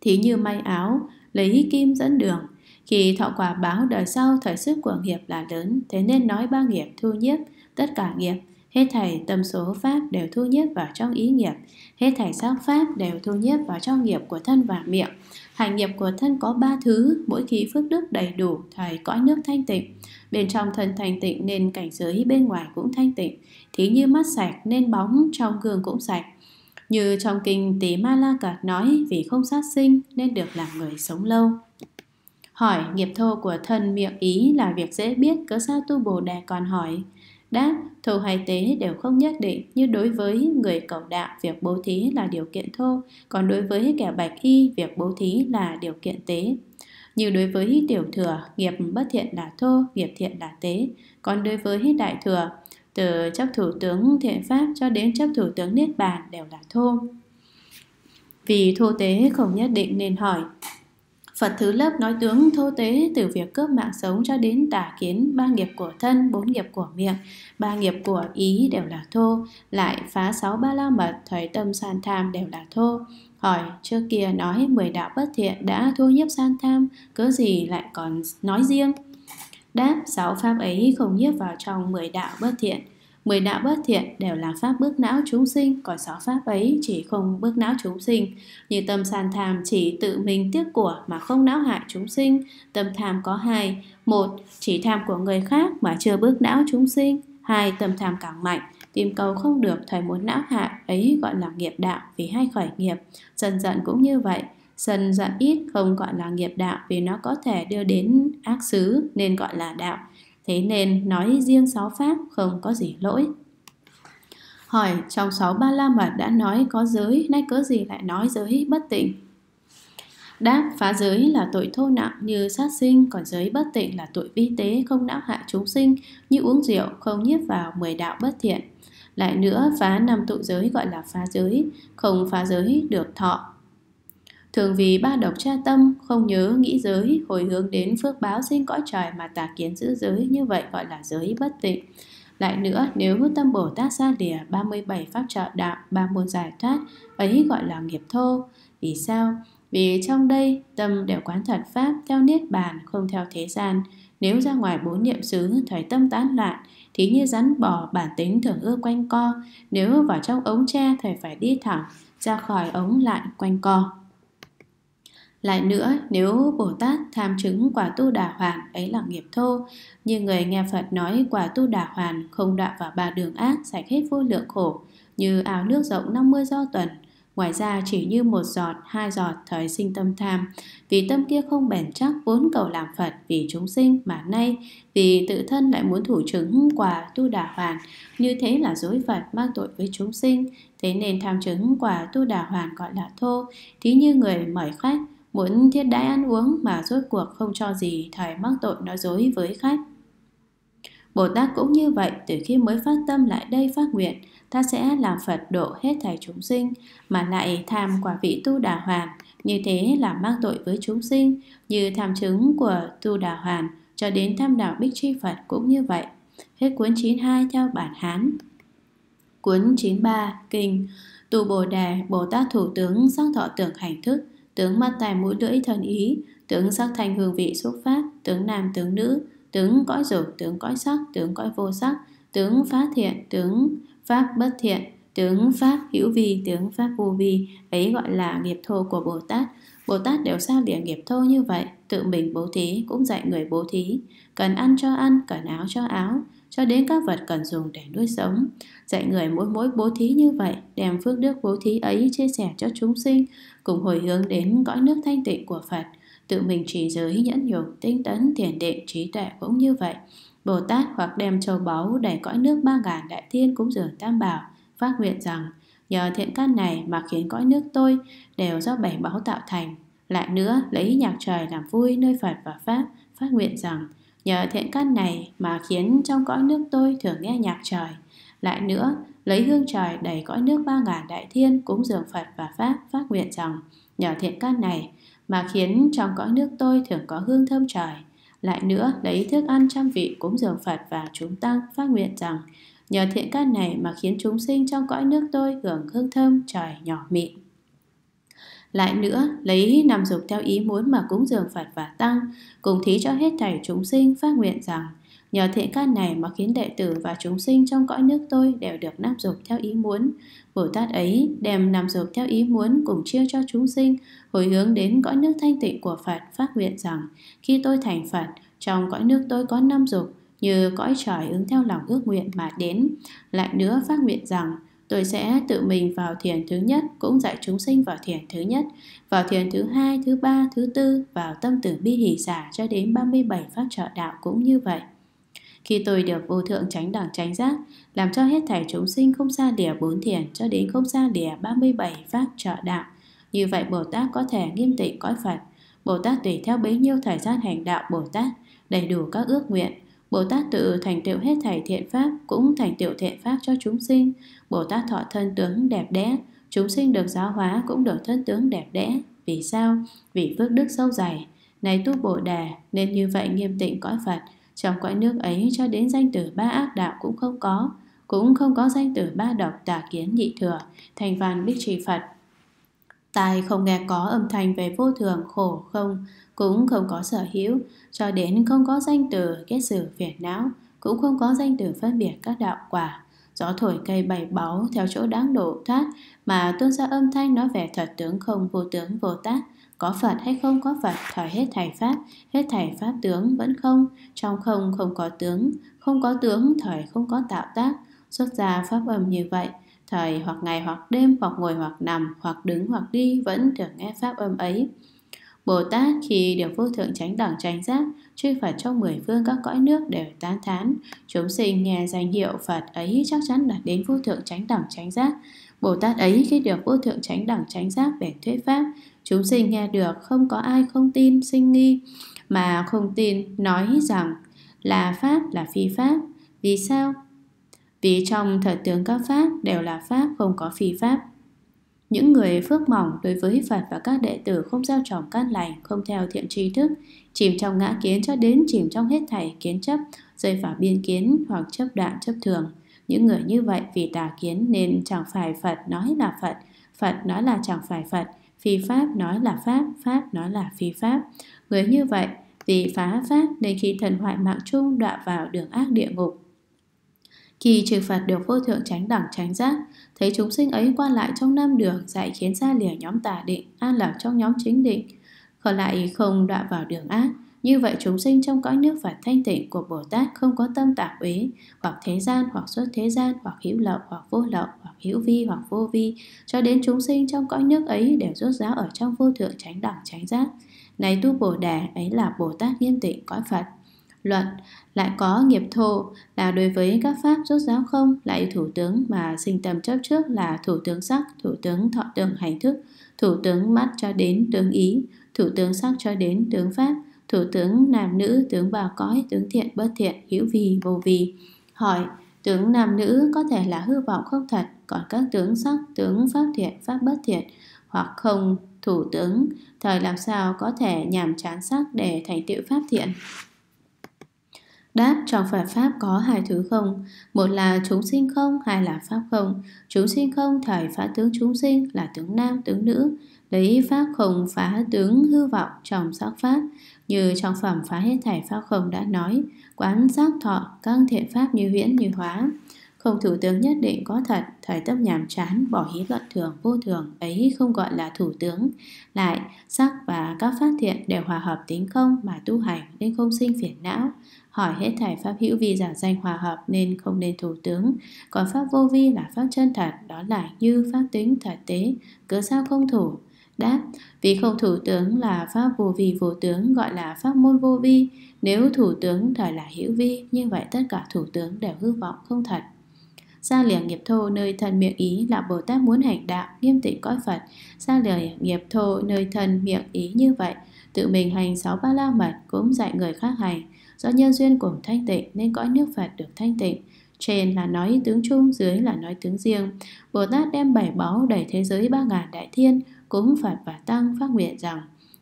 Thí như may áo, lấy kim dẫn đường, khi thọ quả báo đời sau thời sức của nghiệp là lớn, thế nên nói ba nghiệp thu nhiếp, tất cả nghiệp, hết thảy tâm số pháp đều thu nhiếp vào trong ý nghiệp, hết thảy sắc pháp đều thu nhiếp vào trong nghiệp của thân và miệng. Hành nghiệp của thân có ba thứ, mỗi khi phước đức đầy đủ, thời cõi nước thanh tịnh. Bên trong thân thanh tịnh nên cảnh giới bên ngoài cũng thanh tịnh, thí như mắt sạch nên bóng trong gương cũng sạch. Như trong kinh tỷ Ma La Cạt nói vì không sát sinh nên được làm người sống lâu. Hỏi nghiệp thô của thân miệng ý là việc dễ biết cớ sao tu Bồ Đề còn hỏi. Đáp, thù hay tế đều không nhất định, như đối với người cầu đạo, việc bố thí là điều kiện thô, còn đối với kẻ bạch y, việc bố thí là điều kiện tế như đối với tiểu thừa nghiệp bất thiện đả thô nghiệp thiện đả tế còn đối với đại thừa từ chấp thủ tướng thiện pháp cho đến chấp thủ tướng niết bàn đều là thô vì thô tế không nhất định nên hỏi Phật Thứ Lớp nói tướng thô tế từ việc cướp mạng sống cho đến tả kiến, ba nghiệp của thân, bốn nghiệp của miệng, ba nghiệp của ý đều là thô, lại phá sáu ba la mật, thời tâm san tham đều là thô. Hỏi, trước kia nói mười đạo bất thiện đã thu nhiếp san tham, cớ gì lại còn nói riêng? Đáp, sáu pháp ấy không nhiếp vào trong mười đạo bất thiện, Mười đạo bất thiện đều là pháp bước não chúng sinh, còn sáu pháp ấy chỉ không bước não chúng sinh. Như tâm sàn tham chỉ tự mình tiếc của mà không não hại chúng sinh. Tâm tham có hai, một chỉ tham của người khác mà chưa bước não chúng sinh. Hai, tâm tham càng mạnh, tìm cầu không được thời muốn não hại, ấy gọi là nghiệp đạo vì hay khởi nghiệp. Dần dần cũng như vậy, sân giận ít không gọi là nghiệp đạo vì nó có thể đưa đến ác xứ nên gọi là đạo Thế nên nói riêng sáu pháp không có gì lỗi. Hỏi trong sáu ba la mật đã nói có giới, nay cớ gì lại nói giới bất tịnh Đáp phá giới là tội thô nặng như sát sinh, còn giới bất tịnh là tội vi tế không não hại chúng sinh, như uống rượu không nhiếp vào mười đạo bất thiện. Lại nữa, phá năm tụ giới gọi là phá giới, không phá giới được thọ, thường vì ba độc tra tâm không nhớ nghĩ giới hồi hướng đến phước báo sinh cõi trời mà tà kiến giữ giới như vậy gọi là giới bất tịnh lại nữa, nếu hút tâm Bồ Tát xa lìa 37 pháp trợ đạo, ba môn giải thoát, ấy gọi là nghiệp thô. Vì sao? Vì trong đây, tâm đều quán thật pháp theo niết bàn, không theo thế gian. Nếu ra ngoài bốn niệm xứ, thời tâm tán loạn, thì như rắn bò bản tính thường ưa quanh co. Nếu vào trong ống tre, thời phải đi thẳng, ra khỏi ống lại quanh co. Lại nữa, nếu Bồ Tát tham chứng quả tu đà hoàn ấy là nghiệp thô, như người nghe Phật nói quả tu đà hoàn không đọa vào ba đường ác sạch hết vô lượng khổ, như áo nước rộng 50 do tuần, Ngoài ra chỉ như một giọt, hai giọt thời sinh tâm tham, vì tâm kia không bền chắc vốn cầu làm Phật vì chúng sinh mà nay, vì tự thân lại muốn thủ chứng quả tu đà hoàn, như thế là dối Phật mang tội với chúng sinh, thế nên tham chứng quả tu đà hoàn gọi là thô, thí như người mời khách muốn thiết đãi ăn uống mà rốt cuộc không cho gì thầy mắc tội nói dối với khách. Bồ Tát cũng như vậy, từ khi mới phát tâm lại đây phát nguyện, ta sẽ làm Phật độ hết thảy chúng sinh, mà lại tham quả vị tu đà hoàn, như thế là mang tội với chúng sinh, như tham chứng của tu đà hoàn, cho đến tham đạo Bích Tri Phật cũng như vậy. Hết cuốn 92 theo bản Hán. Cuốn 93 Kinh Tu Bồ Đề Bồ Tát Thủ tướng Sang Thọ Tưởng Hành Thức tướng mắt tài mũi lưỡi thần ý, tướng sắc thành hương vị xúc phát, tướng nam tướng nữ, tướng cõi dục, tướng cõi sắc, tướng cõi vô sắc, tướng pháp thiện, tướng pháp bất thiện, tướng pháp hữu vi, tướng pháp vô vi, ấy gọi là nghiệp thô của Bồ Tát. Bồ Tát đều sao địa nghiệp thô như vậy, tự mình bố thí cũng dạy người bố thí, cần ăn cho ăn, cần áo cho áo, cho đến các vật cần dùng để nuôi sống. Dạy người mỗi mỗi bố thí như vậy, đem phước đức bố thí ấy chia sẻ cho chúng sinh, cùng hồi hướng đến cõi nước thanh tịnh của Phật. Tự mình trì giới nhẫn nhục, tinh tấn, thiền định, trí tuệ cũng như vậy. Bồ Tát hoặc đem châu báu để cõi nước ba ngàn đại thiên cũng dường tam bảo, phát nguyện rằng nhờ thiện căn này mà khiến cõi nước tôi đều do bảy báu tạo thành. Lại nữa, lấy nhạc trời làm vui nơi Phật và Pháp, phát nguyện rằng Nhờ thiện căn này mà khiến trong cõi nước tôi thường nghe nhạc trời. Lại nữa, lấy hương trời đầy cõi nước ba ngàn đại thiên cúng dường Phật và Pháp phát nguyện rằng nhờ thiện căn này mà khiến trong cõi nước tôi thường có hương thơm trời. Lại nữa, lấy thức ăn trăm vị cúng dường Phật và chúng tăng phát nguyện rằng nhờ thiện căn này mà khiến chúng sinh trong cõi nước tôi hưởng hương thơm trời nhỏ mịn. Lại nữa, lấy nằm dục theo ý muốn mà cúng dường Phật và Tăng, cùng thí cho hết thảy chúng sinh phát nguyện rằng Nhờ thiện căn này mà khiến đệ tử và chúng sinh trong cõi nước tôi đều được nằm dục theo ý muốn. Bồ Tát ấy đem nằm dục theo ý muốn cùng chia cho chúng sinh, hồi hướng đến cõi nước thanh tịnh của Phật phát nguyện rằng, khi tôi thành Phật, trong cõi nước tôi có nam dục, như cõi trời ứng theo lòng ước nguyện mà đến. Lại nữa phát nguyện rằng, tôi sẽ tự mình vào thiền thứ nhất cũng dạy chúng sinh vào thiền thứ nhất vào thiền thứ hai thứ ba thứ tư vào tâm tử bi hỷ giả cho đến 37 pháp trợ đạo cũng như vậy khi tôi được vô thượng tránh đẳng tránh giác làm cho hết thảy chúng sinh không xa lìa bốn thiền cho đến không xa lìa 37 pháp trợ đạo như vậy Bồ Tát có thể nghiêm tịnh cõi Phật Bồ Tát tùy theo bấy nhiêu thời gian hành đạo Bồ Tát đầy đủ các ước nguyện Bồ Tát tự thành tựu hết thảy thiện pháp cũng thành tựu thiện pháp cho chúng sinh. Bồ Tát thọ thân tướng đẹp đẽ, chúng sinh được giáo hóa cũng được thân tướng đẹp đẽ. Vì sao? Vì phước đức sâu dày. Này tu Bồ Đà, nên như vậy nghiêm tịnh cõi Phật, trong cõi nước ấy cho đến danh từ ba ác đạo cũng không có, cũng không có danh từ ba độc tà kiến nhị thừa, thành phàn bích trì Phật, Tai không nghe có âm thanh về vô thường khổ không Cũng không có sở hữu Cho đến không có danh từ kết xử phiền não Cũng không có danh từ phân biệt các đạo quả Gió thổi cây bày báu theo chỗ đáng đổ thoát Mà tuôn ra âm thanh nói về thật tướng không vô tướng vô tác có Phật hay không có Phật thời hết thảy Pháp, hết thảy Pháp tướng vẫn không, trong không không có tướng, không có tướng thời không có tạo tác, xuất ra Pháp âm như vậy, thời hoặc ngày hoặc đêm hoặc ngồi hoặc nằm hoặc đứng hoặc đi vẫn thường nghe pháp âm ấy Bồ Tát khi được vô thượng tránh đẳng tránh giác, chư Phật trong mười phương các cõi nước đều tán thán. Chúng sinh nghe danh hiệu Phật ấy chắc chắn là đến vô thượng tránh đẳng tránh giác. Bồ Tát ấy khi được vô thượng tránh đẳng tránh giác về thuyết pháp, chúng sinh nghe được không có ai không tin sinh nghi mà không tin nói rằng là pháp là phi pháp. Vì sao? vì trong thời tướng các pháp đều là pháp không có phi pháp. Những người phước mỏng đối với Phật và các đệ tử không gieo trồng cát lành, không theo thiện tri thức, chìm trong ngã kiến cho đến chìm trong hết thảy kiến chấp, rơi vào biên kiến hoặc chấp đạn chấp thường. Những người như vậy vì tà kiến nên chẳng phải Phật nói là Phật, Phật nói là chẳng phải Phật, phi pháp nói là pháp, pháp nói là phi pháp. Người như vậy vì phá pháp nên khi thần hoại mạng chung đọa vào đường ác địa ngục, kỳ trừ phạt được vô thượng tránh đẳng tránh giác, thấy chúng sinh ấy qua lại trong năm đường dạy khiến ra lìa nhóm tà định, an lạc trong nhóm chính định, còn lại không đọa vào đường ác. Như vậy chúng sinh trong cõi nước Phật thanh tịnh của Bồ Tát không có tâm tạp uế, hoặc thế gian, hoặc xuất thế gian, hoặc hữu lậu, hoặc vô lậu, hoặc hữu vi, hoặc vô vi, cho đến chúng sinh trong cõi nước ấy đều rốt ráo ở trong vô thượng tránh đẳng tránh giác. Này tu Bồ Đà ấy là Bồ Tát nghiêm tịnh cõi Phật luận lại có nghiệp thô là đối với các pháp rốt giáo không lại thủ tướng mà sinh tâm chấp trước là thủ tướng sắc thủ tướng thọ tưởng hành thức thủ tướng mắt cho đến tướng ý thủ tướng sắc cho đến tướng pháp thủ tướng nam nữ tướng bào cõi tướng thiện bất thiện hữu vi vô vi hỏi tướng nam nữ có thể là hư vọng không thật còn các tướng sắc tướng pháp thiện pháp bất thiện hoặc không thủ tướng thời làm sao có thể nhàm chán sắc để thành tựu pháp thiện Đáp trong Phật Pháp có hai thứ không Một là chúng sinh không, hai là Pháp không Chúng sinh không thời phá tướng chúng sinh là tướng nam, tướng nữ Lấy Pháp không phá tướng hư vọng trong sắc Pháp Như trong phẩm phá hết thảy Pháp không đã nói Quán giác thọ, các thiện Pháp như viễn như hóa không thủ tướng nhất định có thật, thời tâm nhàm chán, bỏ hí luận thường, vô thường, ấy không gọi là thủ tướng. Lại, sắc và các phát thiện đều hòa hợp tính không mà tu hành nên không sinh phiền não hỏi hết thảy pháp hữu vi giả danh hòa hợp nên không nên thủ tướng còn pháp vô vi là pháp chân thật đó là như pháp tính thật tế cớ sao không thủ đáp vì không thủ tướng là pháp vô vi vô tướng gọi là pháp môn vô vi nếu thủ tướng thời là hữu vi như vậy tất cả thủ tướng đều hư vọng không thật Xa lìa nghiệp thô nơi thân miệng ý là Bồ Tát muốn hành đạo, nghiêm tịnh cõi Phật. Xa lìa nghiệp thô nơi thân miệng ý như vậy, tự mình hành sáu ba la mật cũng dạy người khác hành. Do nhân duyên cùng thanh tịnh nên cõi nước Phật được thanh tịnh. Trên là nói tướng chung, dưới là nói tướng riêng. Bồ Tát đem bảy báu đầy thế giới ba ngàn đại thiên, cúng Phật và Tăng phát nguyện rằng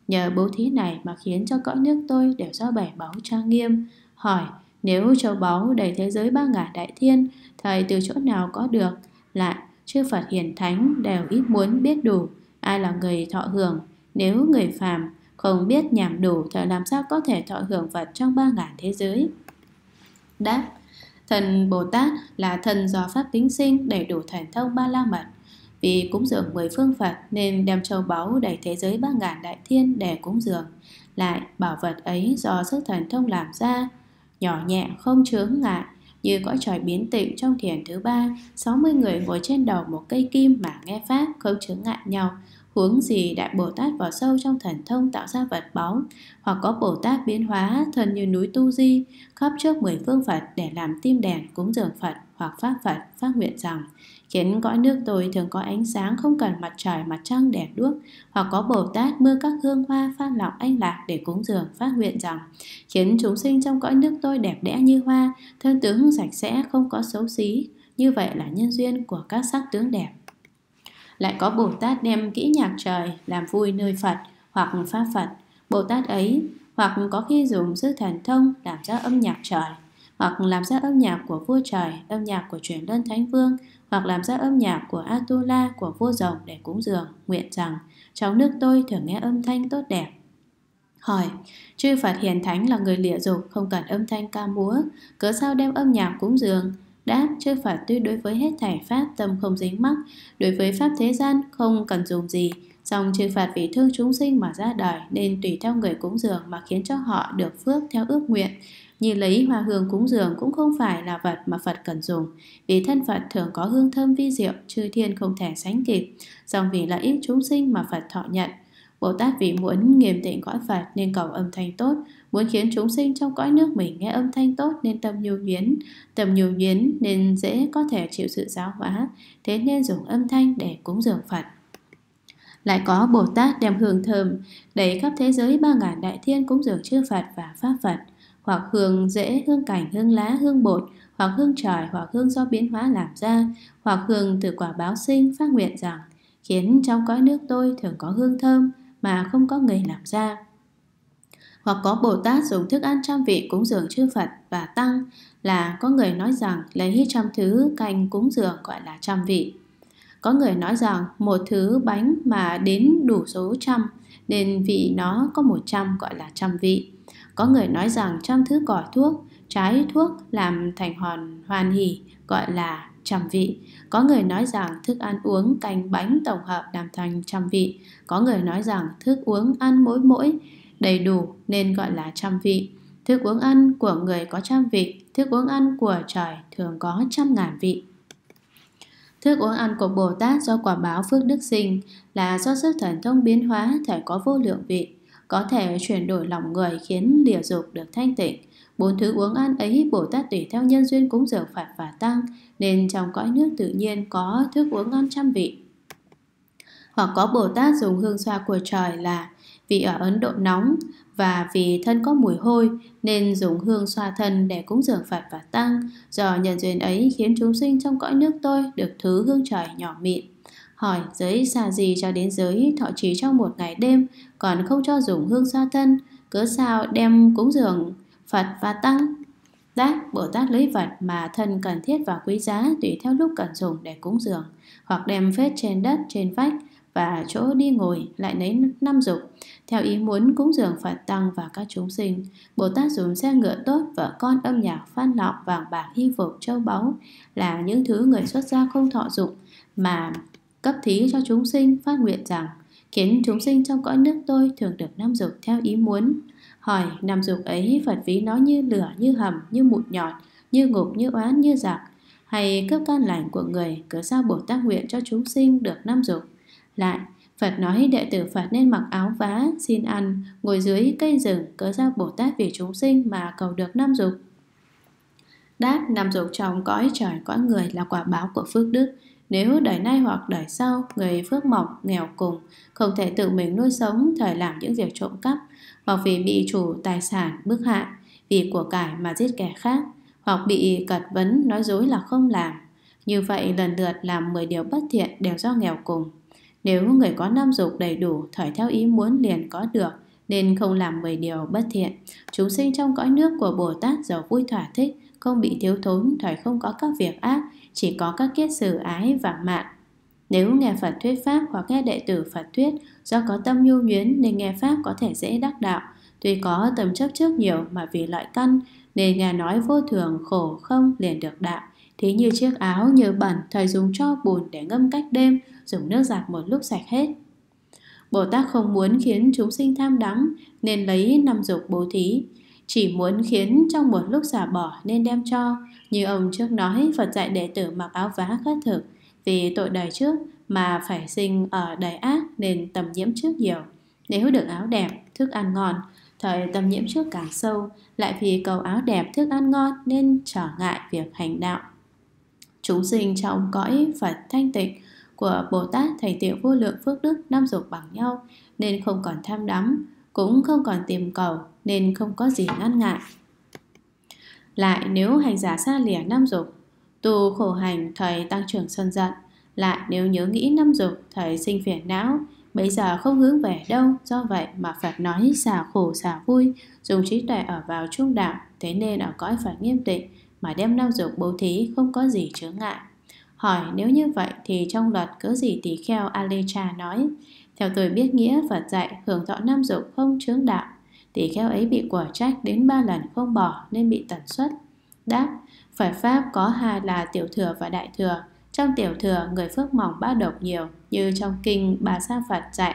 Nhờ bố thí này mà khiến cho cõi nước tôi đều do bảy báu trang nghiêm. Hỏi, nếu châu báu đầy thế giới ba ngàn đại thiên, thầy từ chỗ nào có được? Lại, chư Phật hiền thánh đều ít muốn biết đủ, ai là người thọ hưởng. Nếu người phàm không biết nhảm đủ thì làm sao có thể thọ hưởng Phật trong ba ngàn thế giới. Đáp Thần Bồ Tát là thần do Pháp tính sinh đầy đủ thần thông ba la mật. Vì cúng dường mười phương Phật nên đem châu báu đầy thế giới ba ngàn đại thiên để cúng dường. Lại bảo vật ấy do sức thần thông làm ra, nhỏ nhẹ không chướng ngại, như cõi trời biến tịnh trong thiền thứ ba, 60 người ngồi trên đầu một cây kim mà nghe Pháp không chướng ngại nhau, Huống gì Đại Bồ Tát vào sâu trong thần thông tạo ra vật báu, hoặc có Bồ Tát biến hóa thân như núi Tu Di, khắp trước mười phương Phật để làm tim đèn cúng dường Phật hoặc phát Phật, phát nguyện rằng khiến cõi nước tôi thường có ánh sáng không cần mặt trời mặt trăng đèn đuốc hoặc có Bồ Tát mưa các hương hoa phan lọc anh lạc để cúng dường phát nguyện rằng khiến chúng sinh trong cõi nước tôi đẹp đẽ như hoa, thân tướng sạch sẽ không có xấu xí, như vậy là nhân duyên của các sắc tướng đẹp lại có Bồ Tát đem kỹ nhạc trời làm vui nơi Phật hoặc Pháp Phật. Bồ Tát ấy hoặc có khi dùng sức thần thông làm ra âm nhạc trời hoặc làm ra âm nhạc của vua trời, âm nhạc của truyền đơn thánh vương, hoặc làm ra âm nhạc của Atula của vua rồng để cúng dường, nguyện rằng cháu nước tôi thường nghe âm thanh tốt đẹp. Hỏi, chư Phật hiền thánh là người lịa dục không cần âm thanh ca múa, cớ sao đem âm nhạc cúng dường, đã chưa phải tuy đối với hết thảy pháp tâm không dính mắc đối với pháp thế gian không cần dùng gì song chư phạt vì thương chúng sinh mà ra đời nên tùy theo người cúng dường mà khiến cho họ được phước theo ước nguyện như lấy hoa hương cúng dường cũng không phải là vật mà Phật cần dùng, vì thân Phật thường có hương thơm vi diệu, chư thiên không thể sánh kịp, song vì lợi ích chúng sinh mà Phật thọ nhận. Bồ Tát vì muốn nghiêm tịnh cõi Phật nên cầu âm thanh tốt, muốn khiến chúng sinh trong cõi nước mình nghe âm thanh tốt nên tâm nhu nhuyến, tâm nhu nhuyến nên dễ có thể chịu sự giáo hóa, thế nên dùng âm thanh để cúng dường Phật. Lại có Bồ Tát đem hương thơm, đẩy khắp thế giới ba ngàn đại thiên cúng dường chư Phật và Pháp Phật, hoặc hương rễ, hương cảnh, hương lá, hương bột, hoặc hương trời, hoặc hương do biến hóa làm ra, hoặc hương từ quả báo sinh phát nguyện rằng khiến trong cõi nước tôi thường có hương thơm mà không có người làm ra hoặc có Bồ Tát dùng thức ăn trăm vị cúng dường chư Phật và Tăng là có người nói rằng lấy hết trăm thứ canh cúng dường gọi là trăm vị. Có người nói rằng một thứ bánh mà đến đủ số trăm nên vị nó có một trăm gọi là trăm vị. Có người nói rằng trăm thứ cỏ thuốc, trái thuốc làm thành hòn hoàn hỉ gọi là trăm vị. Có người nói rằng thức ăn uống canh bánh tổng hợp làm thành trăm vị. Có người nói rằng thức uống ăn mỗi mỗi đầy đủ nên gọi là trăm vị. Thức uống ăn của người có trăm vị, thức uống ăn của trời thường có trăm ngàn vị. Thức uống ăn của Bồ Tát do quả báo phước đức sinh là do sức thần thông biến hóa thể có vô lượng vị, có thể chuyển đổi lòng người khiến lìa dục được thanh tịnh. Bốn thứ uống ăn ấy Bồ Tát tùy theo nhân duyên cúng dường Phật và Tăng, nên trong cõi nước tự nhiên có thức uống ăn trăm vị. Hoặc có Bồ Tát dùng hương xoa của trời là vì ở Ấn Độ nóng và vì thân có mùi hôi nên dùng hương xoa thân để cúng dường Phật và Tăng. Do nhận duyên ấy khiến chúng sinh trong cõi nước tôi được thứ hương trời nhỏ mịn. Hỏi giới xa gì cho đến giới thọ trì trong một ngày đêm còn không cho dùng hương xoa thân, cớ sao đem cúng dường Phật và Tăng? Đáp, Bồ Tát lấy vật mà thân cần thiết và quý giá tùy theo lúc cần dùng để cúng dường, hoặc đem phết trên đất, trên vách, và chỗ đi ngồi lại lấy năm dục theo ý muốn cúng dường Phật Tăng và các chúng sinh. Bồ Tát dùng xe ngựa tốt, vợ con âm nhạc, phan lọng, vàng bạc, hy phục, châu báu là những thứ người xuất gia không thọ dụng mà cấp thí cho chúng sinh phát nguyện rằng khiến chúng sinh trong cõi nước tôi thường được năm dục theo ý muốn. Hỏi năm dục ấy Phật ví nó như lửa, như hầm, như mụn nhọt, như ngục, như oán, như giặc hay cướp can lành của người cớ sao Bồ Tát nguyện cho chúng sinh được năm dục lại. Phật nói đệ tử Phật nên mặc áo vá, xin ăn, ngồi dưới cây rừng, cớ ra Bồ Tát vì chúng sinh mà cầu được năm dục. Đáp năm dục trong cõi trời cõi người là quả báo của phước đức. Nếu đời nay hoặc đời sau, người phước mọc, nghèo cùng, không thể tự mình nuôi sống, thời làm những việc trộm cắp, hoặc vì bị chủ tài sản bức hại, vì của cải mà giết kẻ khác, hoặc bị cật vấn nói dối là không làm. Như vậy lần lượt làm 10 điều bất thiện đều do nghèo cùng. Nếu người có năm dục đầy đủ, thỏi theo ý muốn liền có được, nên không làm mười điều bất thiện. Chúng sinh trong cõi nước của Bồ Tát giàu vui thỏa thích, không bị thiếu thốn, thỏi không có các việc ác, chỉ có các kiết sử ái và mạng. Nếu nghe Phật thuyết Pháp hoặc nghe đệ tử Phật thuyết, do có tâm nhu nhuyến nên nghe Pháp có thể dễ đắc đạo. Tuy có tầm chấp trước nhiều mà vì loại căn, nên nghe nói vô thường khổ không liền được đạo. Thế như chiếc áo như bẩn, thời dùng cho bùn để ngâm cách đêm, dùng nước giặt một lúc sạch hết. Bồ Tát không muốn khiến chúng sinh tham đắm nên lấy năm dục bố thí, chỉ muốn khiến trong một lúc xả bỏ nên đem cho. Như ông trước nói, Phật dạy đệ tử mặc áo vá khất thực, vì tội đời trước mà phải sinh ở đời ác nên tầm nhiễm trước nhiều. Nếu được áo đẹp, thức ăn ngon, thời tầm nhiễm trước càng sâu, lại vì cầu áo đẹp, thức ăn ngon nên trở ngại việc hành đạo. Chúng sinh trong cõi Phật thanh tịnh, của Bồ Tát Thầy Tiểu Vô Lượng Phước Đức năm dục bằng nhau nên không còn tham đắm, cũng không còn tìm cầu nên không có gì ngăn ngại. Lại nếu hành giả xa lìa năm dục, tu khổ hành thầy tăng trưởng sân giận, lại nếu nhớ nghĩ năm dục thầy sinh phiền não, bây giờ không hướng về đâu, do vậy mà Phật nói xả khổ xả vui, dùng trí tuệ ở vào trung đạo, thế nên ở cõi phải nghiêm tịnh mà đem năm dục bố thí không có gì chướng ngại. Hỏi nếu như vậy thì trong luật cớ gì tỷ kheo Alecha nói Theo tôi biết nghĩa Phật dạy hưởng thọ năm dục không chướng đạo Tỷ kheo ấy bị quả trách đến ba lần không bỏ nên bị tần suất Đáp, Phật Pháp có hai là tiểu thừa và đại thừa Trong tiểu thừa người phước mỏng ba độc nhiều như trong kinh bà sa Phật dạy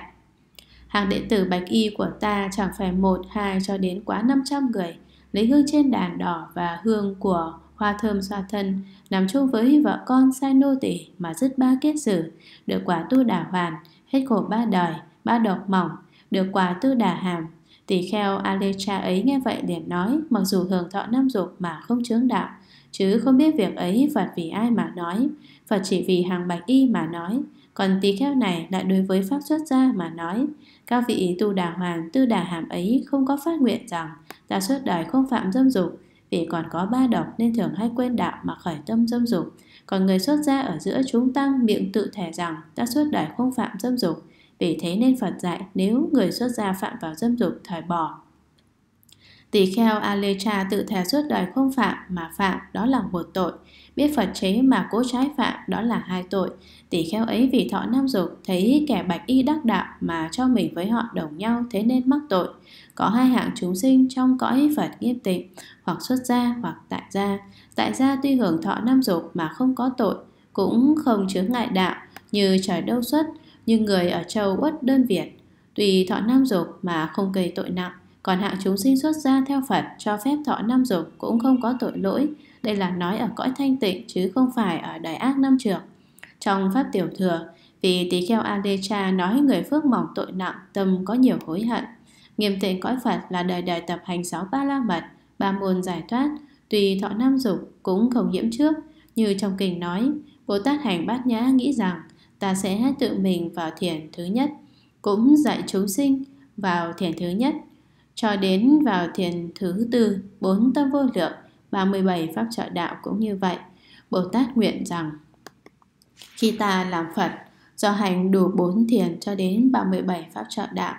Hàng đệ tử bạch y của ta chẳng phải một, hai cho đến quá 500 người Lấy hương trên đàn đỏ và hương của Hoa thơm xoa thân, nằm chung với vợ con sai nô tỉ mà dứt ba kiết sử, được quả tu đà hoàn, hết khổ ba đời, ba độc mỏng, được quả tu đà hàm. Tỷ kheo Alecha ấy nghe vậy liền nói, mặc dù hưởng thọ năm dục mà không chướng đạo, chứ không biết việc ấy Phật vì ai mà nói, Phật chỉ vì hàng bạch y mà nói, còn tỳ kheo này lại đối với pháp xuất gia mà nói, các vị tu đà hoàn tư đà hàm ấy không có phát nguyện rằng ta suốt đời không phạm dâm dục, vì còn có ba độc nên thường hay quên đạo mà khởi tâm dâm dục. Còn người xuất gia ở giữa chúng tăng miệng tự thẻ rằng ta suốt đời không phạm dâm dục. Vì thế nên Phật dạy nếu người xuất gia phạm vào dâm dục thời bỏ. Tỳ kheo Alecha tự thề suốt đời không phạm mà phạm đó là một tội. Biết Phật chế mà cố trái phạm đó là hai tội. Tỳ kheo ấy vì thọ nam dục thấy kẻ bạch y đắc đạo mà cho mình với họ đồng nhau thế nên mắc tội có hai hạng chúng sinh trong cõi Phật nghiêm tịnh, hoặc xuất gia hoặc tại gia. Tại gia tuy hưởng thọ năm dục mà không có tội, cũng không chướng ngại đạo như trời đâu xuất, như người ở châu uất đơn Việt, tùy thọ năm dục mà không gây tội nặng. Còn hạng chúng sinh xuất gia theo Phật cho phép thọ năm dục cũng không có tội lỗi. Đây là nói ở cõi thanh tịnh chứ không phải ở đại ác năm trường. Trong Pháp Tiểu Thừa, vì tỳ kheo Alecha nói người phước mỏng tội nặng, tâm có nhiều hối hận, Nghiêm tịnh cõi Phật là đời đời tập hành sáu ba la mật, ba môn giải thoát, tùy thọ nam dục cũng không nhiễm trước. Như trong kinh nói, Bồ Tát hành bát nhã nghĩ rằng ta sẽ tự mình vào thiền thứ nhất, cũng dạy chúng sinh vào thiền thứ nhất, cho đến vào thiền thứ tư, bốn tâm vô lượng, 37 pháp trợ đạo cũng như vậy. Bồ Tát nguyện rằng, khi ta làm Phật, do hành đủ bốn thiền cho đến 37 pháp trợ đạo,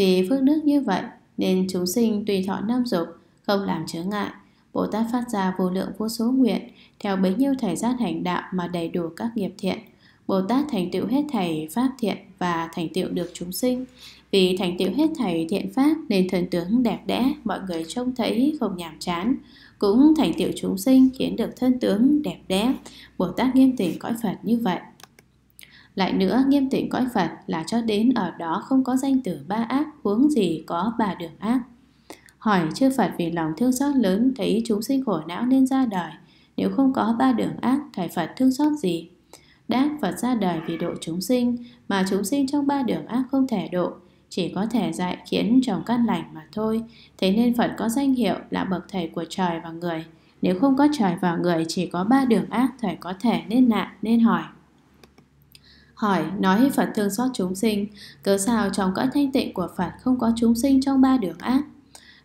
vì phước đức như vậy nên chúng sinh tùy thọ năm dục không làm chướng ngại. Bồ Tát phát ra vô lượng vô số nguyện theo bấy nhiêu thời gian hành đạo mà đầy đủ các nghiệp thiện. Bồ Tát thành tựu hết thảy pháp thiện và thành tựu được chúng sinh. Vì thành tựu hết thảy thiện pháp nên thần tướng đẹp đẽ, mọi người trông thấy không nhàm chán. Cũng thành tựu chúng sinh khiến được thân tướng đẹp đẽ. Bồ Tát nghiêm tỉnh cõi Phật như vậy. Lại nữa, nghiêm tịnh cõi Phật là cho đến ở đó không có danh từ ba ác, huống gì có ba đường ác. Hỏi chư Phật vì lòng thương xót lớn thấy chúng sinh khổ não nên ra đời, nếu không có ba đường ác, thầy Phật thương xót gì? Đáp Phật ra đời vì độ chúng sinh, mà chúng sinh trong ba đường ác không thể độ, chỉ có thể dạy khiến trồng căn lành mà thôi. Thế nên Phật có danh hiệu là bậc thầy của trời và người. Nếu không có trời và người chỉ có ba đường ác thầy có thể nên nạn, nên hỏi hỏi nói Phật thương xót chúng sinh, cớ sao trong cõi thanh tịnh của Phật không có chúng sinh trong ba đường ác?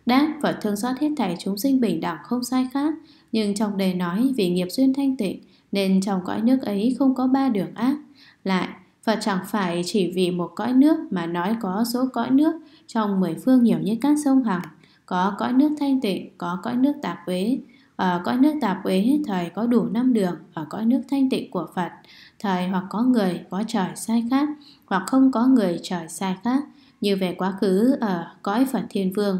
Đáp Phật thương xót hết thảy chúng sinh bình đẳng không sai khác, nhưng trong đề nói vì nghiệp duyên thanh tịnh nên trong cõi nước ấy không có ba đường ác. Lại, Phật chẳng phải chỉ vì một cõi nước mà nói có số cõi nước trong mười phương nhiều như các sông hằng, có cõi nước thanh tịnh, có cõi nước tạp quế ở cõi nước tạp quế thời có đủ năm đường ở cõi nước thanh tịnh của Phật thời hoặc có người có trời sai khác hoặc không có người trời sai khác như về quá khứ ở cõi Phật Thiên Vương.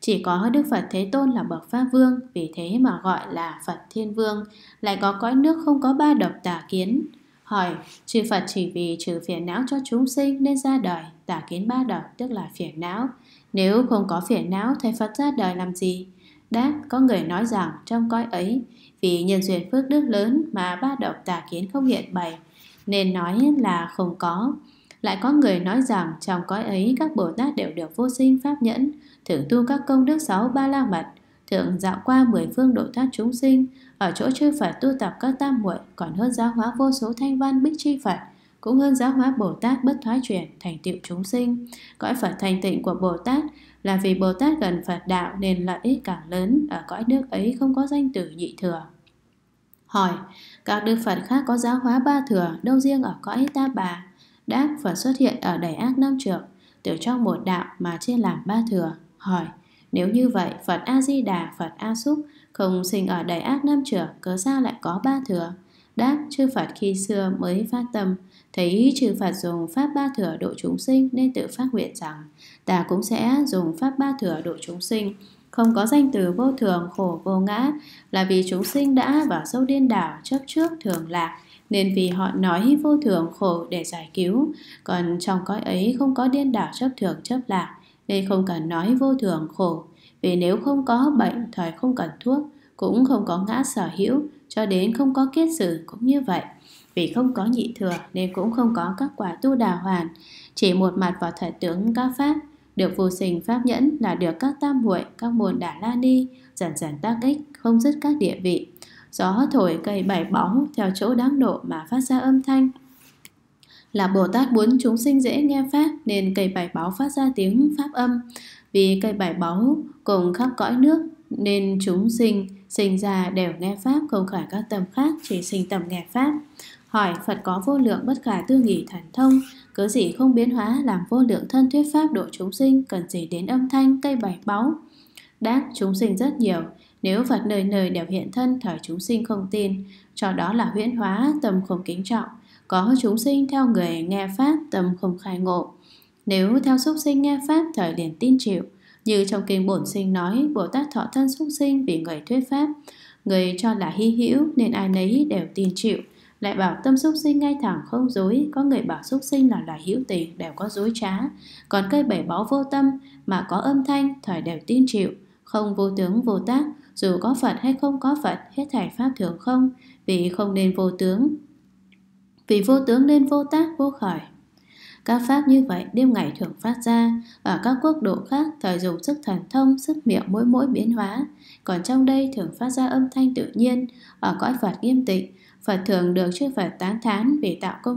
Chỉ có Đức Phật Thế Tôn là bậc Pháp Vương, vì thế mà gọi là Phật Thiên Vương, lại có cõi nước không có ba độc tà kiến. Hỏi, chư Phật chỉ vì trừ phiền não cho chúng sinh nên ra đời, tà kiến ba độc tức là phiền não. Nếu không có phiền não, thầy Phật ra đời làm gì? đã có người nói rằng trong cõi ấy Vì nhân duyên phước đức lớn mà ba độc tà kiến không hiện bày Nên nói là không có Lại có người nói rằng trong cõi ấy các Bồ Tát đều được vô sinh pháp nhẫn thường tu các công đức sáu ba la mật thường dạo qua mười phương độ thoát chúng sinh Ở chỗ chư Phật tu tập các tam muội Còn hơn giáo hóa vô số thanh văn bích chi Phật cũng hơn giáo hóa Bồ Tát bất thoái chuyển thành tựu chúng sinh. Cõi Phật thành tịnh của Bồ Tát là vì Bồ Tát gần Phật đạo nên lợi ích càng lớn ở cõi nước ấy không có danh tử nhị thừa. Hỏi, các đức Phật khác có giáo hóa ba thừa đâu riêng ở cõi ta bà? Đáp Phật xuất hiện ở đầy ác năm trượng, từ trong một đạo mà chia làm ba thừa. Hỏi, nếu như vậy Phật A-di-đà, Phật A-súc không sinh ở đầy ác năm trượng, cớ sao lại có ba thừa? Đáp chư Phật khi xưa mới phát tâm, thấy chư Phật dùng pháp ba thừa độ chúng sinh nên tự phát nguyện rằng ta cũng sẽ dùng pháp ba thừa độ chúng sinh không có danh từ vô thường khổ vô ngã là vì chúng sinh đã vào sâu điên đảo chấp trước thường lạc nên vì họ nói vô thường khổ để giải cứu còn trong cõi ấy không có điên đảo chấp thường chấp lạc nên không cần nói vô thường khổ vì nếu không có bệnh thời không cần thuốc cũng không có ngã sở hữu cho đến không có kết sử cũng như vậy vì không có nhị thừa nên cũng không có các quả tu đà hoàn chỉ một mặt vào thời tướng các pháp được vô sinh pháp nhẫn là được các tam muội, các môn đà la ni, dần dần tác ích, không dứt các địa vị. Gió thổi cây bảy bóng theo chỗ đáng độ mà phát ra âm thanh. Là Bồ Tát muốn chúng sinh dễ nghe Pháp nên cây bảy báu phát ra tiếng Pháp âm. Vì cây bảy báu cùng khắp cõi nước nên chúng sinh sinh ra đều nghe Pháp không khỏi các tầm khác chỉ sinh tầm nghe Pháp. Hỏi Phật có vô lượng bất khả tư nghỉ thần thông Cớ gì không biến hóa làm vô lượng thân thuyết pháp độ chúng sinh cần gì đến âm thanh cây bài báu? Đáp chúng sinh rất nhiều, nếu Phật nơi nơi đều hiện thân thời chúng sinh không tin, cho đó là huyễn hóa tâm không kính trọng, có chúng sinh theo người nghe Pháp tâm không khai ngộ. Nếu theo xúc sinh nghe Pháp thời liền tin chịu, như trong kinh bổn sinh nói, Bồ Tát thọ thân xúc sinh vì người thuyết Pháp, người cho là hy hữu nên ai nấy đều tin chịu, lại bảo tâm xúc sinh ngay thẳng không dối có người bảo xúc sinh là là hữu tình đều có dối trá còn cây bảy báu vô tâm mà có âm thanh thời đều tin chịu không vô tướng vô tác dù có phật hay không có phật hết thảy pháp thường không vì không nên vô tướng vì vô tướng nên vô tác vô khởi các pháp như vậy đêm ngày thường phát ra ở các quốc độ khác thời dùng sức thần thông sức miệng mỗi mỗi biến hóa còn trong đây thường phát ra âm thanh tự nhiên ở cõi phật nghiêm tịnh Phật thường được chư Phật tán thán vì tạo công đức